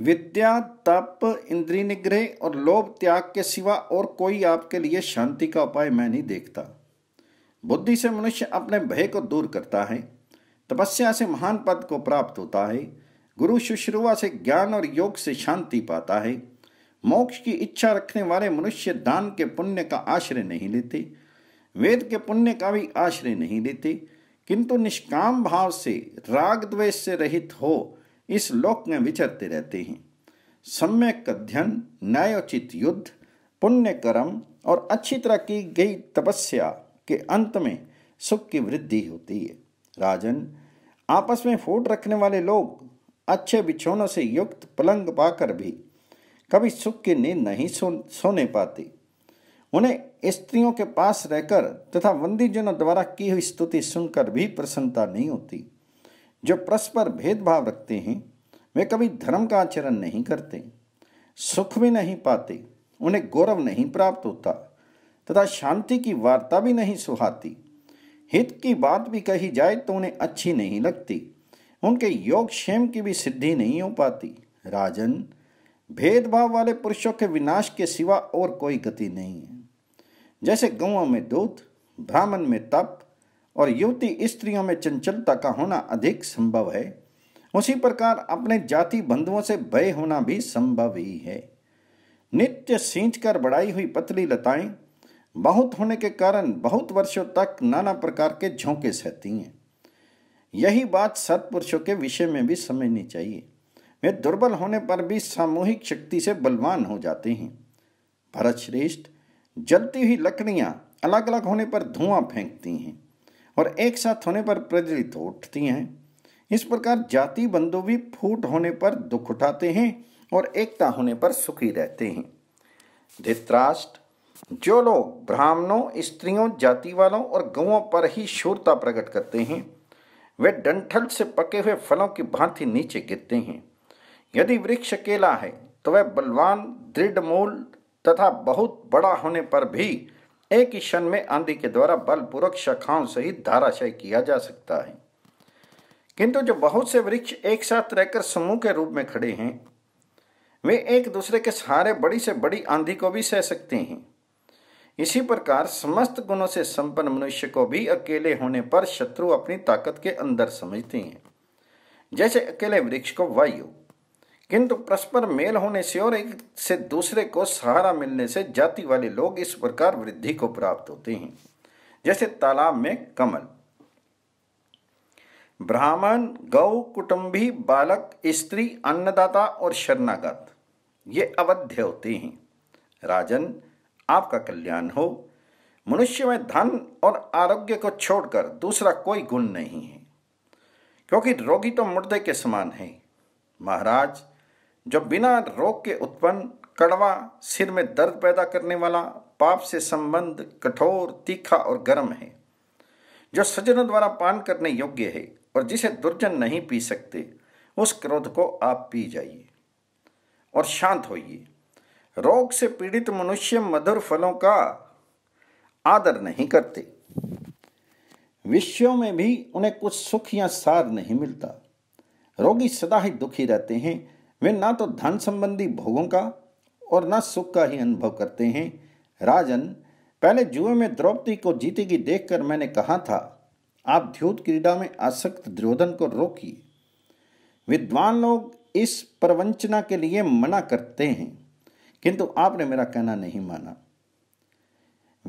विद्या तप इंद्री निग्रह और लोभ त्याग के सिवा और कोई आपके लिए शांति का उपाय मैं नहीं देखता बुद्धि से मनुष्य अपने भय को दूर करता है तपस्या से महान पद को प्राप्त होता है गुरु शुश्रुआ से ज्ञान और योग से शांति पाता है मोक्ष की इच्छा रखने वाले मनुष्य दान के पुण्य का आश्रय नहीं लेते वेद के पुण्य का भी आश्रय नहीं लेते किंतु निष्काम भाव से राग द्वेष से रहित हो इस लोक में विचरते रहते हैं सम्यक अध्ययन न्यायोचित युद्ध पुण्य कर्म और अच्छी तरह की गई तपस्या के अंत में सुख की वृद्धि होती है राजन आपस में फूट रखने वाले लोग अच्छे बिछौनों से युक्त पलंग पाकर भी कभी सुख की नींद नहीं सो सोने पाते उन्हें स्त्रियों के पास रहकर तथा वंदीजनों द्वारा की हुई स्तुति सुनकर भी प्रसन्नता नहीं होती जो परस्पर भेदभाव रखते हैं वे कभी धर्म का आचरण नहीं करते सुख भी नहीं पाते उन्हें गौरव नहीं प्राप्त होता तथा शांति की वार्ता भी नहीं सुहाती हित की बात भी कही जाए तो उन्हें अच्छी नहीं लगती उनके योग क्षेम की भी सिद्धि नहीं हो पाती राजन भेदभाव वाले पुरुषों के विनाश के सिवा और कोई गति नहीं है जैसे गौों में दूध ब्राह्मण में तप और युवती स्त्रियों में चंचलता का होना अधिक संभव है उसी प्रकार अपने जाति बंधुओं से भय होना भी संभव ही है नित्य सींच कर बढ़ाई हुई पतली लताएं बहुत होने के कारण बहुत वर्षों तक नाना प्रकार के झोंके सहती हैं यही बात सत्पुरुषों के विषय में भी समझनी चाहिए वे दुर्बल होने पर भी सामूहिक शक्ति से बलवान हो जाते हैं भरत श्रेष्ठ जलती हुई लकड़ियाँ अलग अलग होने पर धुआं फेंकती हैं और एक साथ होने पर प्रज्वलित उठती हैं इस प्रकार जाति बंधु भी फूट होने पर दुख उठाते हैं और एकता होने पर सुखी रहते हैं धित्राष्ट्र जो लोग ब्राह्मणों स्त्रियों जाति वालों और गौं पर ही शूरता प्रकट करते हैं वे डंठल से पके हुए फलों की भांति नीचे गिरते हैं यदि वृक्ष केला है तो वह बलवान दृढ़ मूल तथा बहुत बड़ा होने पर भी एक ही क्षण में आंधी के द्वारा बलपूर्वक शाखाओं सहित धाराशय किया जा सकता है किंतु जो बहुत से वृक्ष एक साथ रहकर समूह के रूप में खड़े हैं वे एक दूसरे के सहारे बड़ी से बड़ी आंधी को भी सह सकते हैं इसी प्रकार समस्त गुणों से संपन्न मनुष्य को भी अकेले होने पर शत्रु अपनी ताकत के अंदर समझते हैं जैसे अकेले वृक्ष को वायु किंतु परस्पर मेल होने से और एक से दूसरे को सहारा मिलने से जाति वाले लोग इस प्रकार वृद्धि को प्राप्त होते हैं जैसे तालाब में कमल ब्राह्मण गौ कुटुंबी बालक स्त्री अन्नदाता और शरणागत ये अवध्य होते हैं राजन आपका कल्याण हो मनुष्य में धन और आरोग्य को छोड़कर दूसरा कोई गुण नहीं है क्योंकि रोगी तो मुर्दे के समान है महाराज जो बिना रोग के उत्पन्न कड़वा सिर में दर्द पैदा करने वाला पाप से संबंध कठोर तीखा और गर्म है जो सज्जनों द्वारा पान करने योग्य है और जिसे दुर्जन नहीं पी सकते उस क्रोध को आप पी जाइए और शांत होइए रोग से पीड़ित मनुष्य मधुर फलों का आदर नहीं करते विषयों में भी उन्हें कुछ सुख या सार नहीं मिलता रोगी सदा ही दुखी रहते हैं वे ना तो धन संबंधी भोगों का और ना सुख का ही अनुभव करते हैं राजन पहले जुए में द्रौपदी को जीतेगी देखकर मैंने कहा था आप ध्योत क्रीड़ा में आसक्त द्रोधन को रोकिए विद्वान लोग इस प्रवंचना के लिए मना करते हैं किंतु आपने मेरा कहना नहीं माना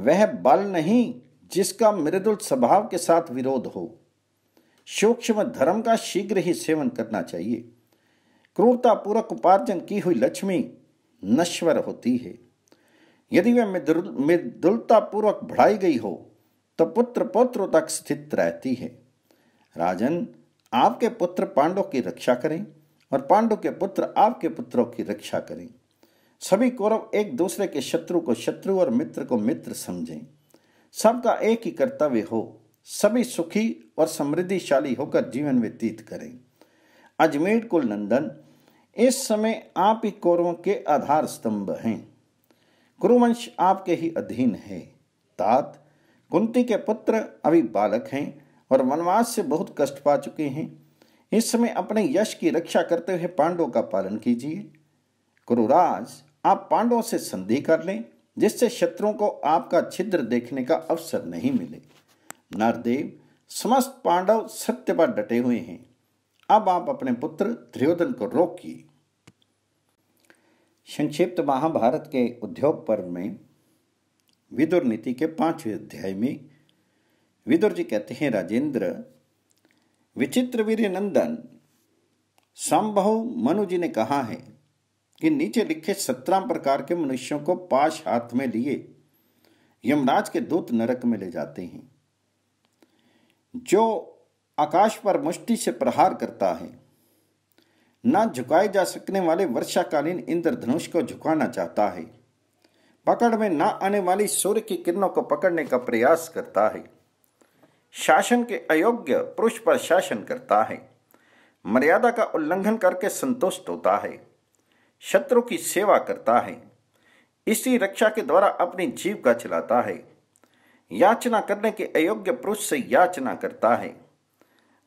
वह बल नहीं जिसका मृदुल स्वभाव के साथ विरोध हो सूक्ष्म धर्म का शीघ्र ही सेवन करना चाहिए क्रूरतापूर्वक उपार्जन की हुई लक्ष्मी नश्वर होती है यदि वह मृदुलतापूर्वक भड़ाई गई हो तो पुत्र पौत्रों तक स्थित रहती है राजन आपके पुत्र पांडव की रक्षा करें और पांडव के पुत्र आपके पुत्रों की रक्षा करें सभी कौरव एक दूसरे के शत्रु को शत्रु और मित्र को मित्र समझें सबका एक ही कर्तव्य हो सभी सुखी और समृद्धिशाली होकर जीवन व्यतीत करें अजमेर कुल नंदन इस समय आप ही कौरवों के आधार स्तंभ हैं कुरुवंश आपके ही अधीन है तात कुंती के पुत्र अभी बालक हैं और वनवास से बहुत कष्ट पा चुके हैं इस समय अपने यश की रक्षा करते हुए पांडवों का पालन कीजिए कुरुराज आप पांडवों से संधि कर लें जिससे शत्रुओं को आपका छिद्र देखने का अवसर नहीं मिले नरदेव समस्त पांडव सत्य पर डटे हुए हैं अब आप अपने पुत्र द्र्योधन को रोकिए संक्षिप्त महाभारत के उद्योग पर्व में विदुर नीति के पांचवें अध्याय में विदुर जी कहते हैं राजेंद्र विचित्र वीर नंदन संभव मनु जी ने कहा है कि नीचे लिखे सत्रह प्रकार के मनुष्यों को पाश हाथ में लिए यमराज के दूत नरक में ले जाते हैं जो आकाश पर मुष्टि से प्रहार करता है न झुकाए जा सकने वाले वर्षाकालीन इंद्रधनुष को झुकाना चाहता है पकड़ में न आने वाली सूर्य की किरणों को पकड़ने का प्रयास करता है शासन के अयोग्य पुरुष पर शासन करता है मर्यादा का उल्लंघन करके संतुष्ट होता है शत्रु की सेवा करता है इसी रक्षा के द्वारा अपनी जीविका चलाता है याचना करने के अयोग्य पुरुष से याचना करता है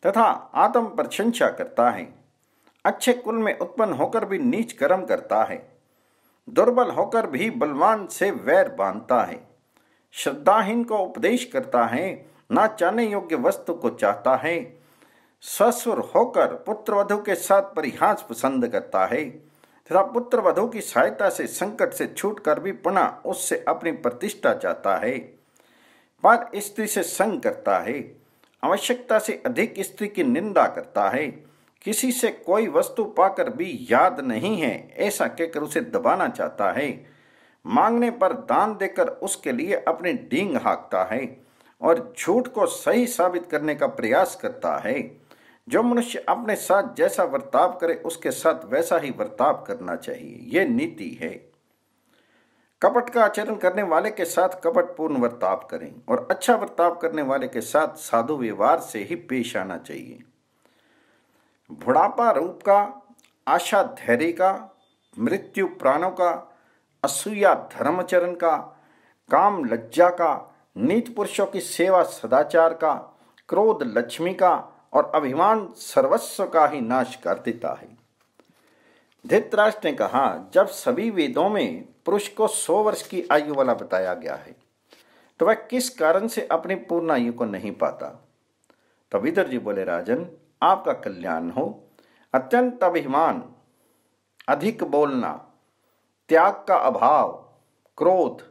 तथा आत्म प्रशंसा करता है अच्छे कुल में उत्पन्न होकर भी नीच कर्म करता है दुर्बल होकर भी बलवान से वैर बांधता है श्रद्धाहीन को उपदेश करता है ना चाहने योग्य वस्तु को चाहता है ससुर होकर वधु के साथ परिहास पसंद करता है तथा पुत्रवधु की सहायता से संकट से छूट कर भी पुनः उससे अपनी प्रतिष्ठा चाहता है पर स्त्री से संग करता है आवश्यकता से अधिक स्त्री की निंदा करता है किसी से कोई वस्तु पाकर भी याद नहीं है ऐसा कहकर उसे दबाना चाहता है मांगने पर दान देकर उसके लिए अपनी डींग हाँकता है और झूठ को सही साबित करने का प्रयास करता है जो मनुष्य अपने साथ जैसा वर्ताव करे उसके साथ वैसा ही वर्ताव करना चाहिए यह नीति है कपट का आचरण करने वाले के साथ कपटपूर्ण वर्ताव करें और अच्छा वर्ताव करने वाले के साथ साधु व्यवहार से ही पेश आना चाहिए बुढ़ापा रूप का आशा धैर्य का मृत्यु प्राणों का असूया धर्मचरण का काम लज्जा का नीत पुरुषों की सेवा सदाचार का क्रोध लक्ष्मी का और अभिमान सर्वस्व का ही नाश कर देता है धृतराष्ट्र ने कहा जब सभी वेदों में पुरुष को सौ वर्ष की आयु वाला बताया गया है तो वह किस कारण से अपनी पूर्ण आयु को नहीं पाता तो विदर जी बोले राजन आपका कल्याण हो अत्यंत अभिमान अधिक बोलना त्याग का अभाव क्रोध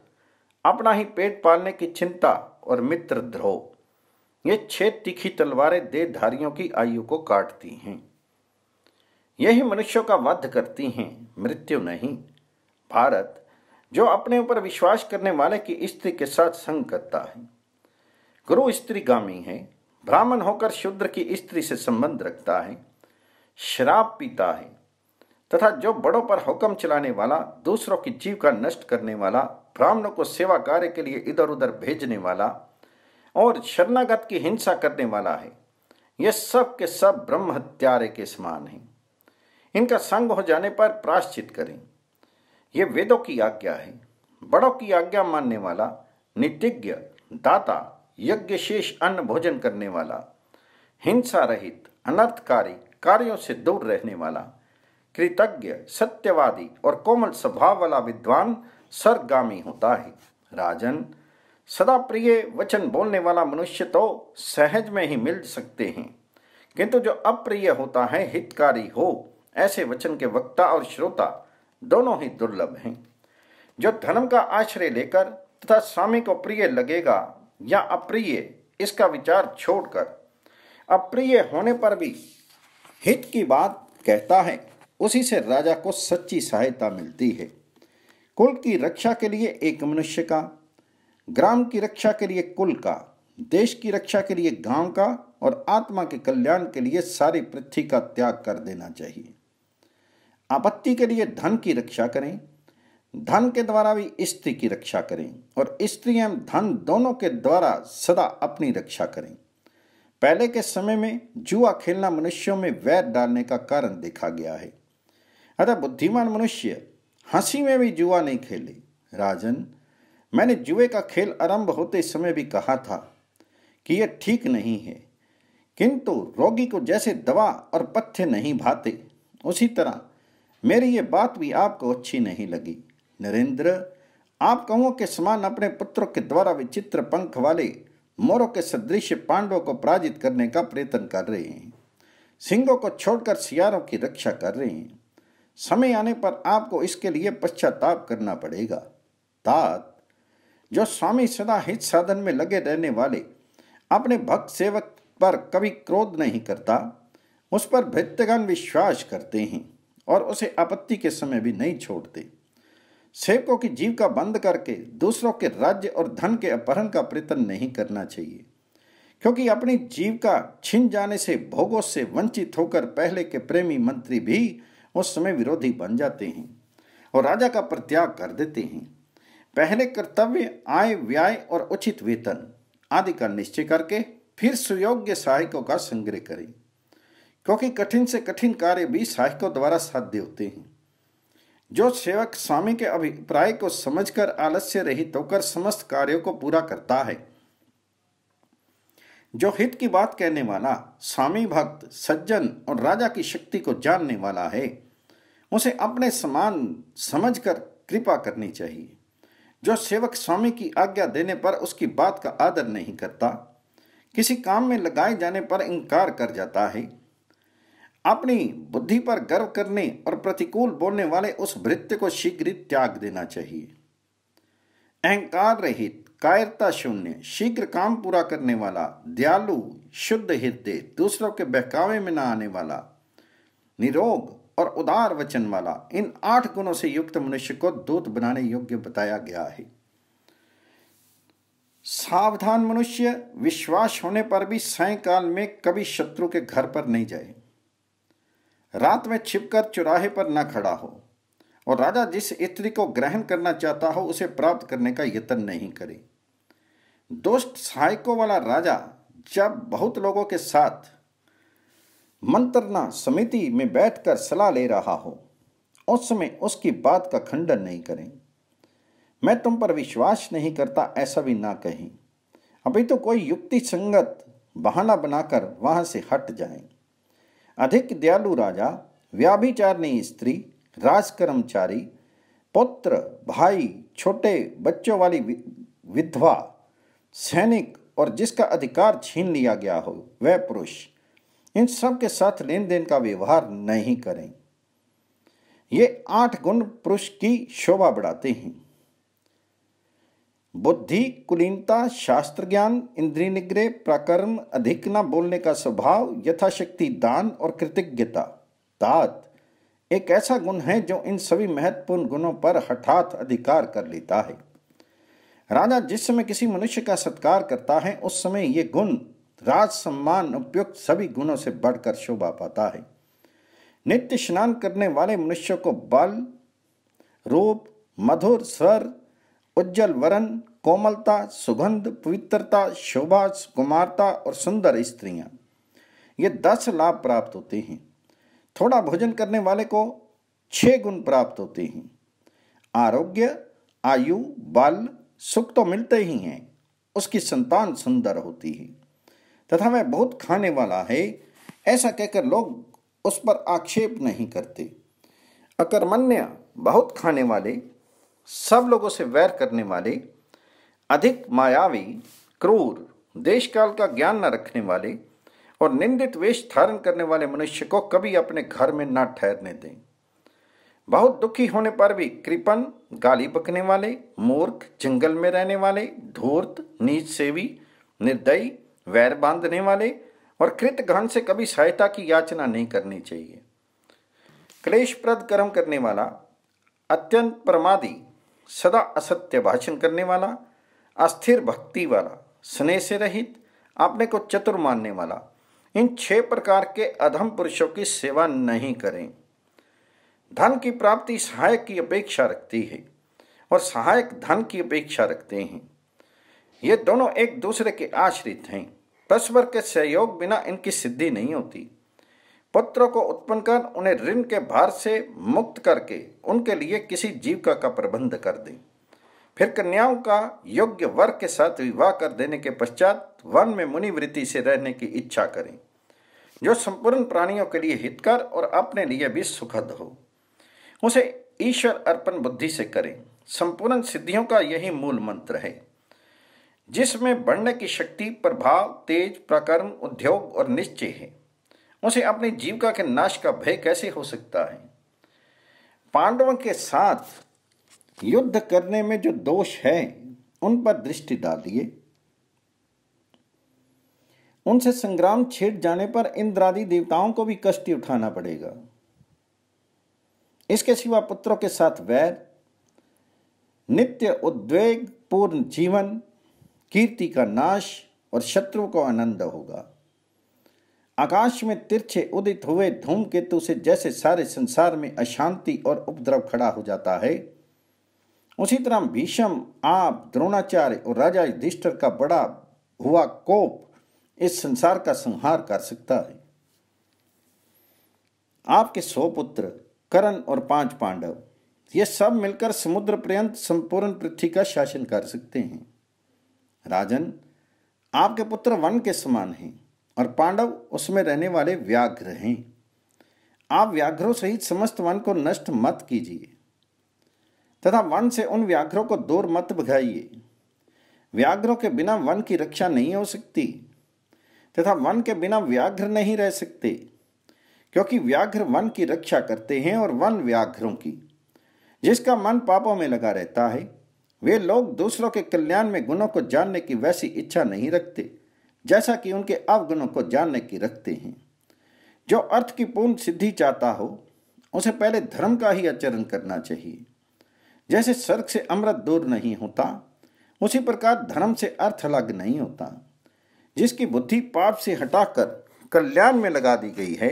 अपना ही पेट पालने की चिंता और मित्र द्रोह ये छह तीखी तलवारें देहधारियों की आयु को काटती हैं यही मनुष्यों का वध करती हैं मृत्यु नहीं भारत जो अपने ऊपर विश्वास करने वाले की स्त्री के साथ संग करता है गुरु स्त्रीगामी है ब्राह्मण होकर शुद्र की स्त्री से संबंध रखता है शराब पीता है तथा जो बड़ों पर हुक्म चलाने वाला दूसरों की जीव का नष्ट करने वाला ब्राह्मणों को सेवा कार्य के लिए इधर उधर भेजने वाला और शरणागत की हिंसा करने वाला है यह सब के सब ब्रह्म हत्यारे के समान हैं इनका संग हो जाने पर प्राश्चित करें यह वेदों की आज्ञा है बड़ों की आज्ञा मानने वाला नितिज्ञ दाता यज्ञ शेष अन्न भोजन करने वाला हिंसा रहित अनर्थकारी कार्यों से दूर रहने वाला कृतज्ञ सत्यवादी और कोमल स्वभाव वाला विद्वान सरगामी होता है राजन सदा प्रिय वचन बोलने वाला मनुष्य तो सहज में ही मिल सकते हैं किंतु जो अप्रिय होता है हितकारी हो ऐसे वचन के वक्ता और श्रोता दोनों ही दुर्लभ हैं जो धर्म का आश्रय लेकर तथा स्वामी को प्रिय लगेगा या अप्रिय इसका विचार छोड़कर अप्रिय होने पर भी हित की बात कहता है उसी से राजा को सच्ची सहायता मिलती है कुल की रक्षा के लिए एक मनुष्य का ग्राम की रक्षा के लिए कुल का देश की रक्षा के लिए गांव का और आत्मा के कल्याण के लिए सारी पृथ्वी का त्याग कर देना चाहिए आपत्ति के लिए धन की रक्षा करें धन के द्वारा भी स्त्री की रक्षा करें और स्त्री एवं धन दोनों के द्वारा सदा अपनी रक्षा करें पहले के समय में जुआ खेलना मनुष्यों में वैर डालने का कारण देखा गया है अतः बुद्धिमान मनुष्य हंसी में भी जुआ नहीं खेले राजन मैंने जुए का खेल आरंभ होते समय भी कहा था कि यह ठीक नहीं है किंतु रोगी को जैसे दवा और पथ्य नहीं भाते उसी तरह मेरी ये बात भी आपको अच्छी नहीं लगी नरेंद्र आप कहो के समान अपने पुत्रों के द्वारा विचित्र पंख वाले मोरों के सदृश पांडवों को पराजित करने का प्रयत्न कर रहे हैं सिंहों को छोड़कर सियारों की रक्षा कर रहे हैं समय आने पर आपको इसके लिए पश्चाताप करना पड़ेगा तात जो स्वामी सदा हित साधन में लगे रहने वाले अपने भक्त सेवक पर कभी क्रोध नहीं करता उस पर भित्तगण विश्वास करते हैं और उसे आपत्ति के समय भी नहीं छोड़ते सेवकों की जीव का बंद करके दूसरों के राज्य और धन के अपहरण का प्रयत्न नहीं करना चाहिए क्योंकि अपनी जीविका छिन जाने से भोगों से वंचित होकर पहले के प्रेमी मंत्री भी उस समय विरोधी बन जाते हैं और राजा का प्रत्याग कर देते हैं पहले कर्तव्य आय व्यय और उचित वेतन आदि का निश्चय करके फिर सुयोग्य सहायकों का संग्रह करें क्योंकि कठिन से कठिन कार्य भी सहायकों द्वारा साध्य होते हैं जो सेवक स्वामी के अभिप्राय को समझकर आलस्य रहित होकर समस्त कार्यों को पूरा करता है जो हित की बात कहने वाला स्वामी भक्त सज्जन और राजा की शक्ति को जानने वाला है उसे अपने समान समझकर कृपा करनी चाहिए जो सेवक स्वामी की आज्ञा देने पर उसकी बात का आदर नहीं करता किसी काम में लगाए जाने पर इनकार कर जाता है अपनी बुद्धि पर गर्व करने और प्रतिकूल बोलने वाले उस वृत्ति को शीघ्र ही त्याग देना चाहिए अहंकार रहित कायरता शून्य शीघ्र काम पूरा करने वाला दयालु शुद्ध हृदय दूसरों के बहकावे में न आने वाला निरोग और उदार वचन वाला इन आठ गुणों से युक्त मनुष्य को दूत बनाने योग्य बताया गया है सावधान मनुष्य विश्वास होने पर भी सायकाल में कभी शत्रु के घर पर नहीं जाए रात में छिपकर चुराहे पर न खड़ा हो और राजा जिस स्त्री को ग्रहण करना चाहता हो उसे प्राप्त करने का यत्न नहीं करे दोस्त सहायकों वाला राजा जब बहुत लोगों के साथ मंत्रणा समिति में बैठकर सलाह ले रहा हो उस समय उसकी बात का खंडन नहीं करें मैं तुम पर विश्वास नहीं करता ऐसा भी ना कहें अभी तो कोई युक्ति संगत बहाना बनाकर वहां से हट जाएं अधिक दयालु राजा व्याभिचारणी स्त्री राजकर्मचारी पुत्र भाई छोटे बच्चों वाली विधवा सैनिक और जिसका अधिकार छीन लिया गया हो वह पुरुष इन सब के साथ लेन देन का व्यवहार नहीं करें ये आठ गुण पुरुष की शोभा बढ़ाते हैं बुद्धि कुलीनता शास्त्र ज्ञान इंद्रिय निग्रह प्रकर्म अधिक न बोलने का स्वभाव यथाशक्ति दान और कृतज्ञता तात एक ऐसा गुण है जो इन सभी महत्वपूर्ण गुणों पर हठात अधिकार कर लेता है राजा जिस समय किसी मनुष्य का सत्कार करता है उस समय ये गुण राज सम्मान उपयुक्त सभी गुणों से बढ़कर शोभा पाता है नित्य स्नान करने वाले मनुष्य को बल रूप मधुर स्वर उज्जवल वरण कोमलता सुगंध पवित्रता शोभा कुमारता और सुंदर स्त्रियां ये दस लाभ प्राप्त होते हैं थोड़ा भोजन करने वाले को छह गुण प्राप्त होते हैं आरोग्य आयु बल सुख तो मिलते ही हैं उसकी संतान सुंदर होती है तथा वह बहुत खाने वाला है ऐसा कहकर लोग उस पर आक्षेप नहीं करते अकर्मण्य बहुत खाने वाले सब लोगों से वैर करने वाले अधिक मायावी क्रूर देश काल का ज्ञान न रखने वाले और निंदित वेश धारण करने वाले मनुष्य को कभी अपने घर में न ठहरने दें बहुत दुखी होने पर भी कृपन गाली बकने वाले मूर्ख जंगल में रहने वाले धूर्त नीच सेवी निर्दयी वैर बांधने वाले और कृत घन से कभी सहायता की याचना नहीं करनी चाहिए क्लेशप्रद कर्म करने वाला अत्यंत प्रमादी सदा असत्य भाषण करने वाला अस्थिर भक्ति वाला स्नेह से रहित अपने को चतुर मानने वाला इन छह प्रकार के अधम पुरुषों की सेवा नहीं करें धन की प्राप्ति सहायक की अपेक्षा रखती है और सहायक धन की अपेक्षा रखते हैं ये दोनों एक दूसरे के आश्रित हैं परस्पर के सहयोग बिना इनकी सिद्धि नहीं होती पुत्रों को उत्पन्न कर उन्हें ऋण के भार से मुक्त करके उनके लिए किसी जीविका का प्रबंध कर दें फिर कन्याओं का योग्य वर्ग के साथ विवाह कर देने के पश्चात वन में मुनिवृत्ति से रहने की इच्छा करें जो संपूर्ण प्राणियों के लिए हितकर और अपने लिए भी सुखद हो उसे ईश्वर अर्पण बुद्धि से करें संपूर्ण सिद्धियों का यही मूल मंत्र है जिसमें बढ़ने की शक्ति प्रभाव तेज प्रकर्म उद्योग और निश्चय है उसे अपनी जीविका के नाश का भय कैसे हो सकता है पांडवों के साथ युद्ध करने में जो दोष है उन पर दृष्टि डालिए उनसे संग्राम छेड़ जाने पर इंद्रादि देवताओं को भी कष्ट उठाना पड़ेगा इसके सिवा पुत्रों के साथ वैर नित्य उद्वेग पूर्ण जीवन कीर्ति का नाश और शत्रु को आनंद होगा आकाश में तिरछे उदित हुए धूमकेतु से जैसे सारे संसार में अशांति और उपद्रव खड़ा हो जाता है उसी तरह भीषम आप द्रोणाचार्य और राजा युधिष्ठर का बड़ा हुआ कोप इस संसार का संहार कर सकता है आपके सौ पुत्र करण और पांच पांडव ये सब मिलकर समुद्र पर्यंत संपूर्ण पृथ्वी का शासन कर सकते हैं राजन आपके पुत्र वन के समान हैं और पांडव उसमें रहने वाले व्याघ्र हैं आप व्याघ्रों सहित समस्त वन को नष्ट मत कीजिए तथा वन से उन व्याघ्रों को दूर मत भगाइए व्याघ्रों के बिना वन की रक्षा नहीं हो सकती तथा वन के बिना व्याघ्र नहीं रह सकते क्योंकि व्याघ्र वन की रक्षा करते हैं और वन व्याघ्रों की जिसका मन पापों में लगा रहता है वे लोग दूसरों के कल्याण में गुणों को जानने की वैसी इच्छा नहीं रखते जैसा कि उनके अवगुणों को जानने की रखते हैं जो अर्थ की पूर्ण सिद्धि चाहता हो उसे पहले धर्म का ही आचरण करना चाहिए जैसे स्वर्ग से अमृत दूर नहीं होता उसी प्रकार धर्म से अर्थ अलग नहीं होता जिसकी बुद्धि पाप से हटाकर कल्याण में लगा दी गई है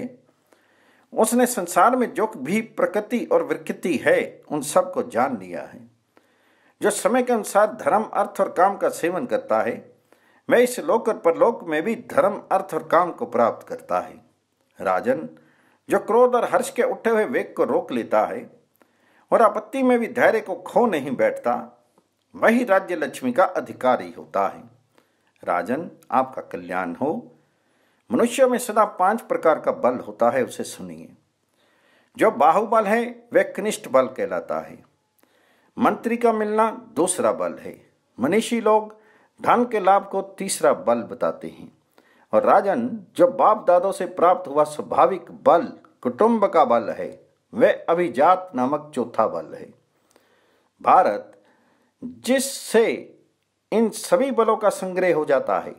उसने संसार में जो भी प्रकृति और विकृति है उन सबको जान लिया है जो समय के अनुसार धर्म अर्थ और काम का सेवन करता है मैं इस लोक और परलोक में भी धर्म अर्थ और काम को प्राप्त करता है राजन जो क्रोध और हर्ष के उठे हुए वेग को रोक लेता है और आपत्ति में भी धैर्य को खो नहीं बैठता वही राज्य लक्ष्मी का अधिकारी होता है राजन आपका कल्याण हो मनुष्य में सदा पांच प्रकार का बल होता है उसे सुनिए जो बाहुबल है वह कनिष्ठ बल कहलाता है मंत्री का मिलना दूसरा बल है मनीषी लोग धन के लाभ को तीसरा बल बताते हैं और राजन जो बाप दादों से प्राप्त हुआ स्वाभाविक बल कुटुंब का बल है वह अभिजात नामक चौथा बल है भारत जिससे इन सभी बलों का संग्रह हो जाता है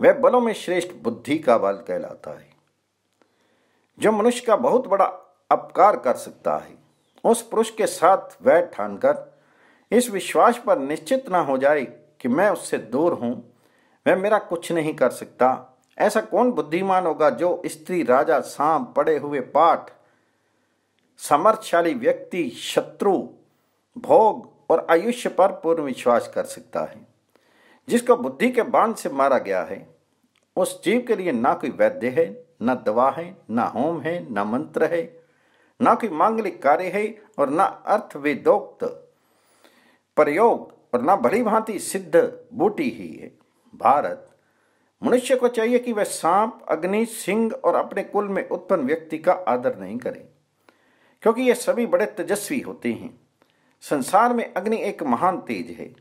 वह बलों में श्रेष्ठ बुद्धि का बल कहलाता है जो मनुष्य का बहुत बड़ा अपकार कर सकता है उस पुरुष के साथ वह ठानकर इस विश्वास पर निश्चित ना हो जाए कि मैं उससे दूर हूँ वह मेरा कुछ नहीं कर सकता ऐसा कौन बुद्धिमान होगा जो स्त्री राजा सांप पड़े हुए पाठ समर्थशाली व्यक्ति शत्रु भोग और आयुष्य पर पूर्ण विश्वास कर सकता है जिसको बुद्धि के बाण से मारा गया है उस जीव के लिए ना कोई वैद्य है ना दवा है ना होम है ना मंत्र है ना कोई मांगलिक कार्य है और ना अर्थवेदोक्त प्रयोग ना भली भांति सिद्ध बूटी ही है भारत मनुष्य को चाहिए कि वह सांप अग्नि सिंह और अपने कुल में उत्पन्न व्यक्ति का आदर नहीं करे क्योंकि ये सभी बड़े तेजस्वी होते हैं संसार में अग्नि एक महान तेज है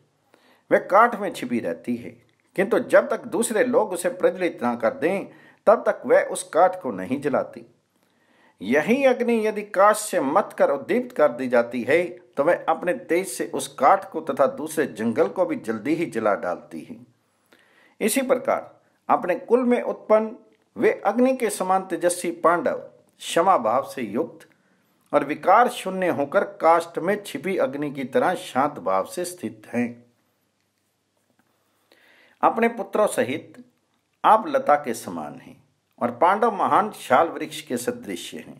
वह काठ में छिपी रहती है किंतु जब तक दूसरे लोग उसे प्रज्वलित ना कर दें तब तक वह उस काठ को नहीं जलाती यही अग्नि यदि काश से मत कर उद्दीप्त कर दी जाती है तो वह अपने तेज से उस काठ को तथा दूसरे जंगल को भी जल्दी ही जला डालती है इसी प्रकार अपने कुल में उत्पन्न वे अग्नि के समान तेजस्वी पांडव क्षमा भाव से युक्त और विकार शून्य होकर काष्ट में छिपी अग्नि की तरह शांत भाव से स्थित हैं अपने पुत्रों सहित आप लता के समान हैं और पांडव महान शाल वृक्ष के सदृश हैं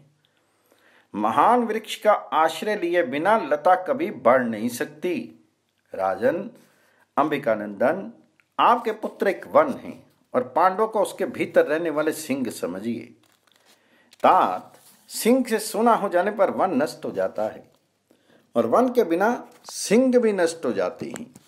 महान वृक्ष का आश्रय लिए बिना लता कभी बढ़ नहीं सकती राजन अंबिका नंदन आपके पुत्र एक वन है और पांडव को उसके भीतर रहने वाले सिंह समझिए तात सिंह से सुना हो जाने पर वन नष्ट हो जाता है और वन के बिना सिंह भी नष्ट हो जाते हैं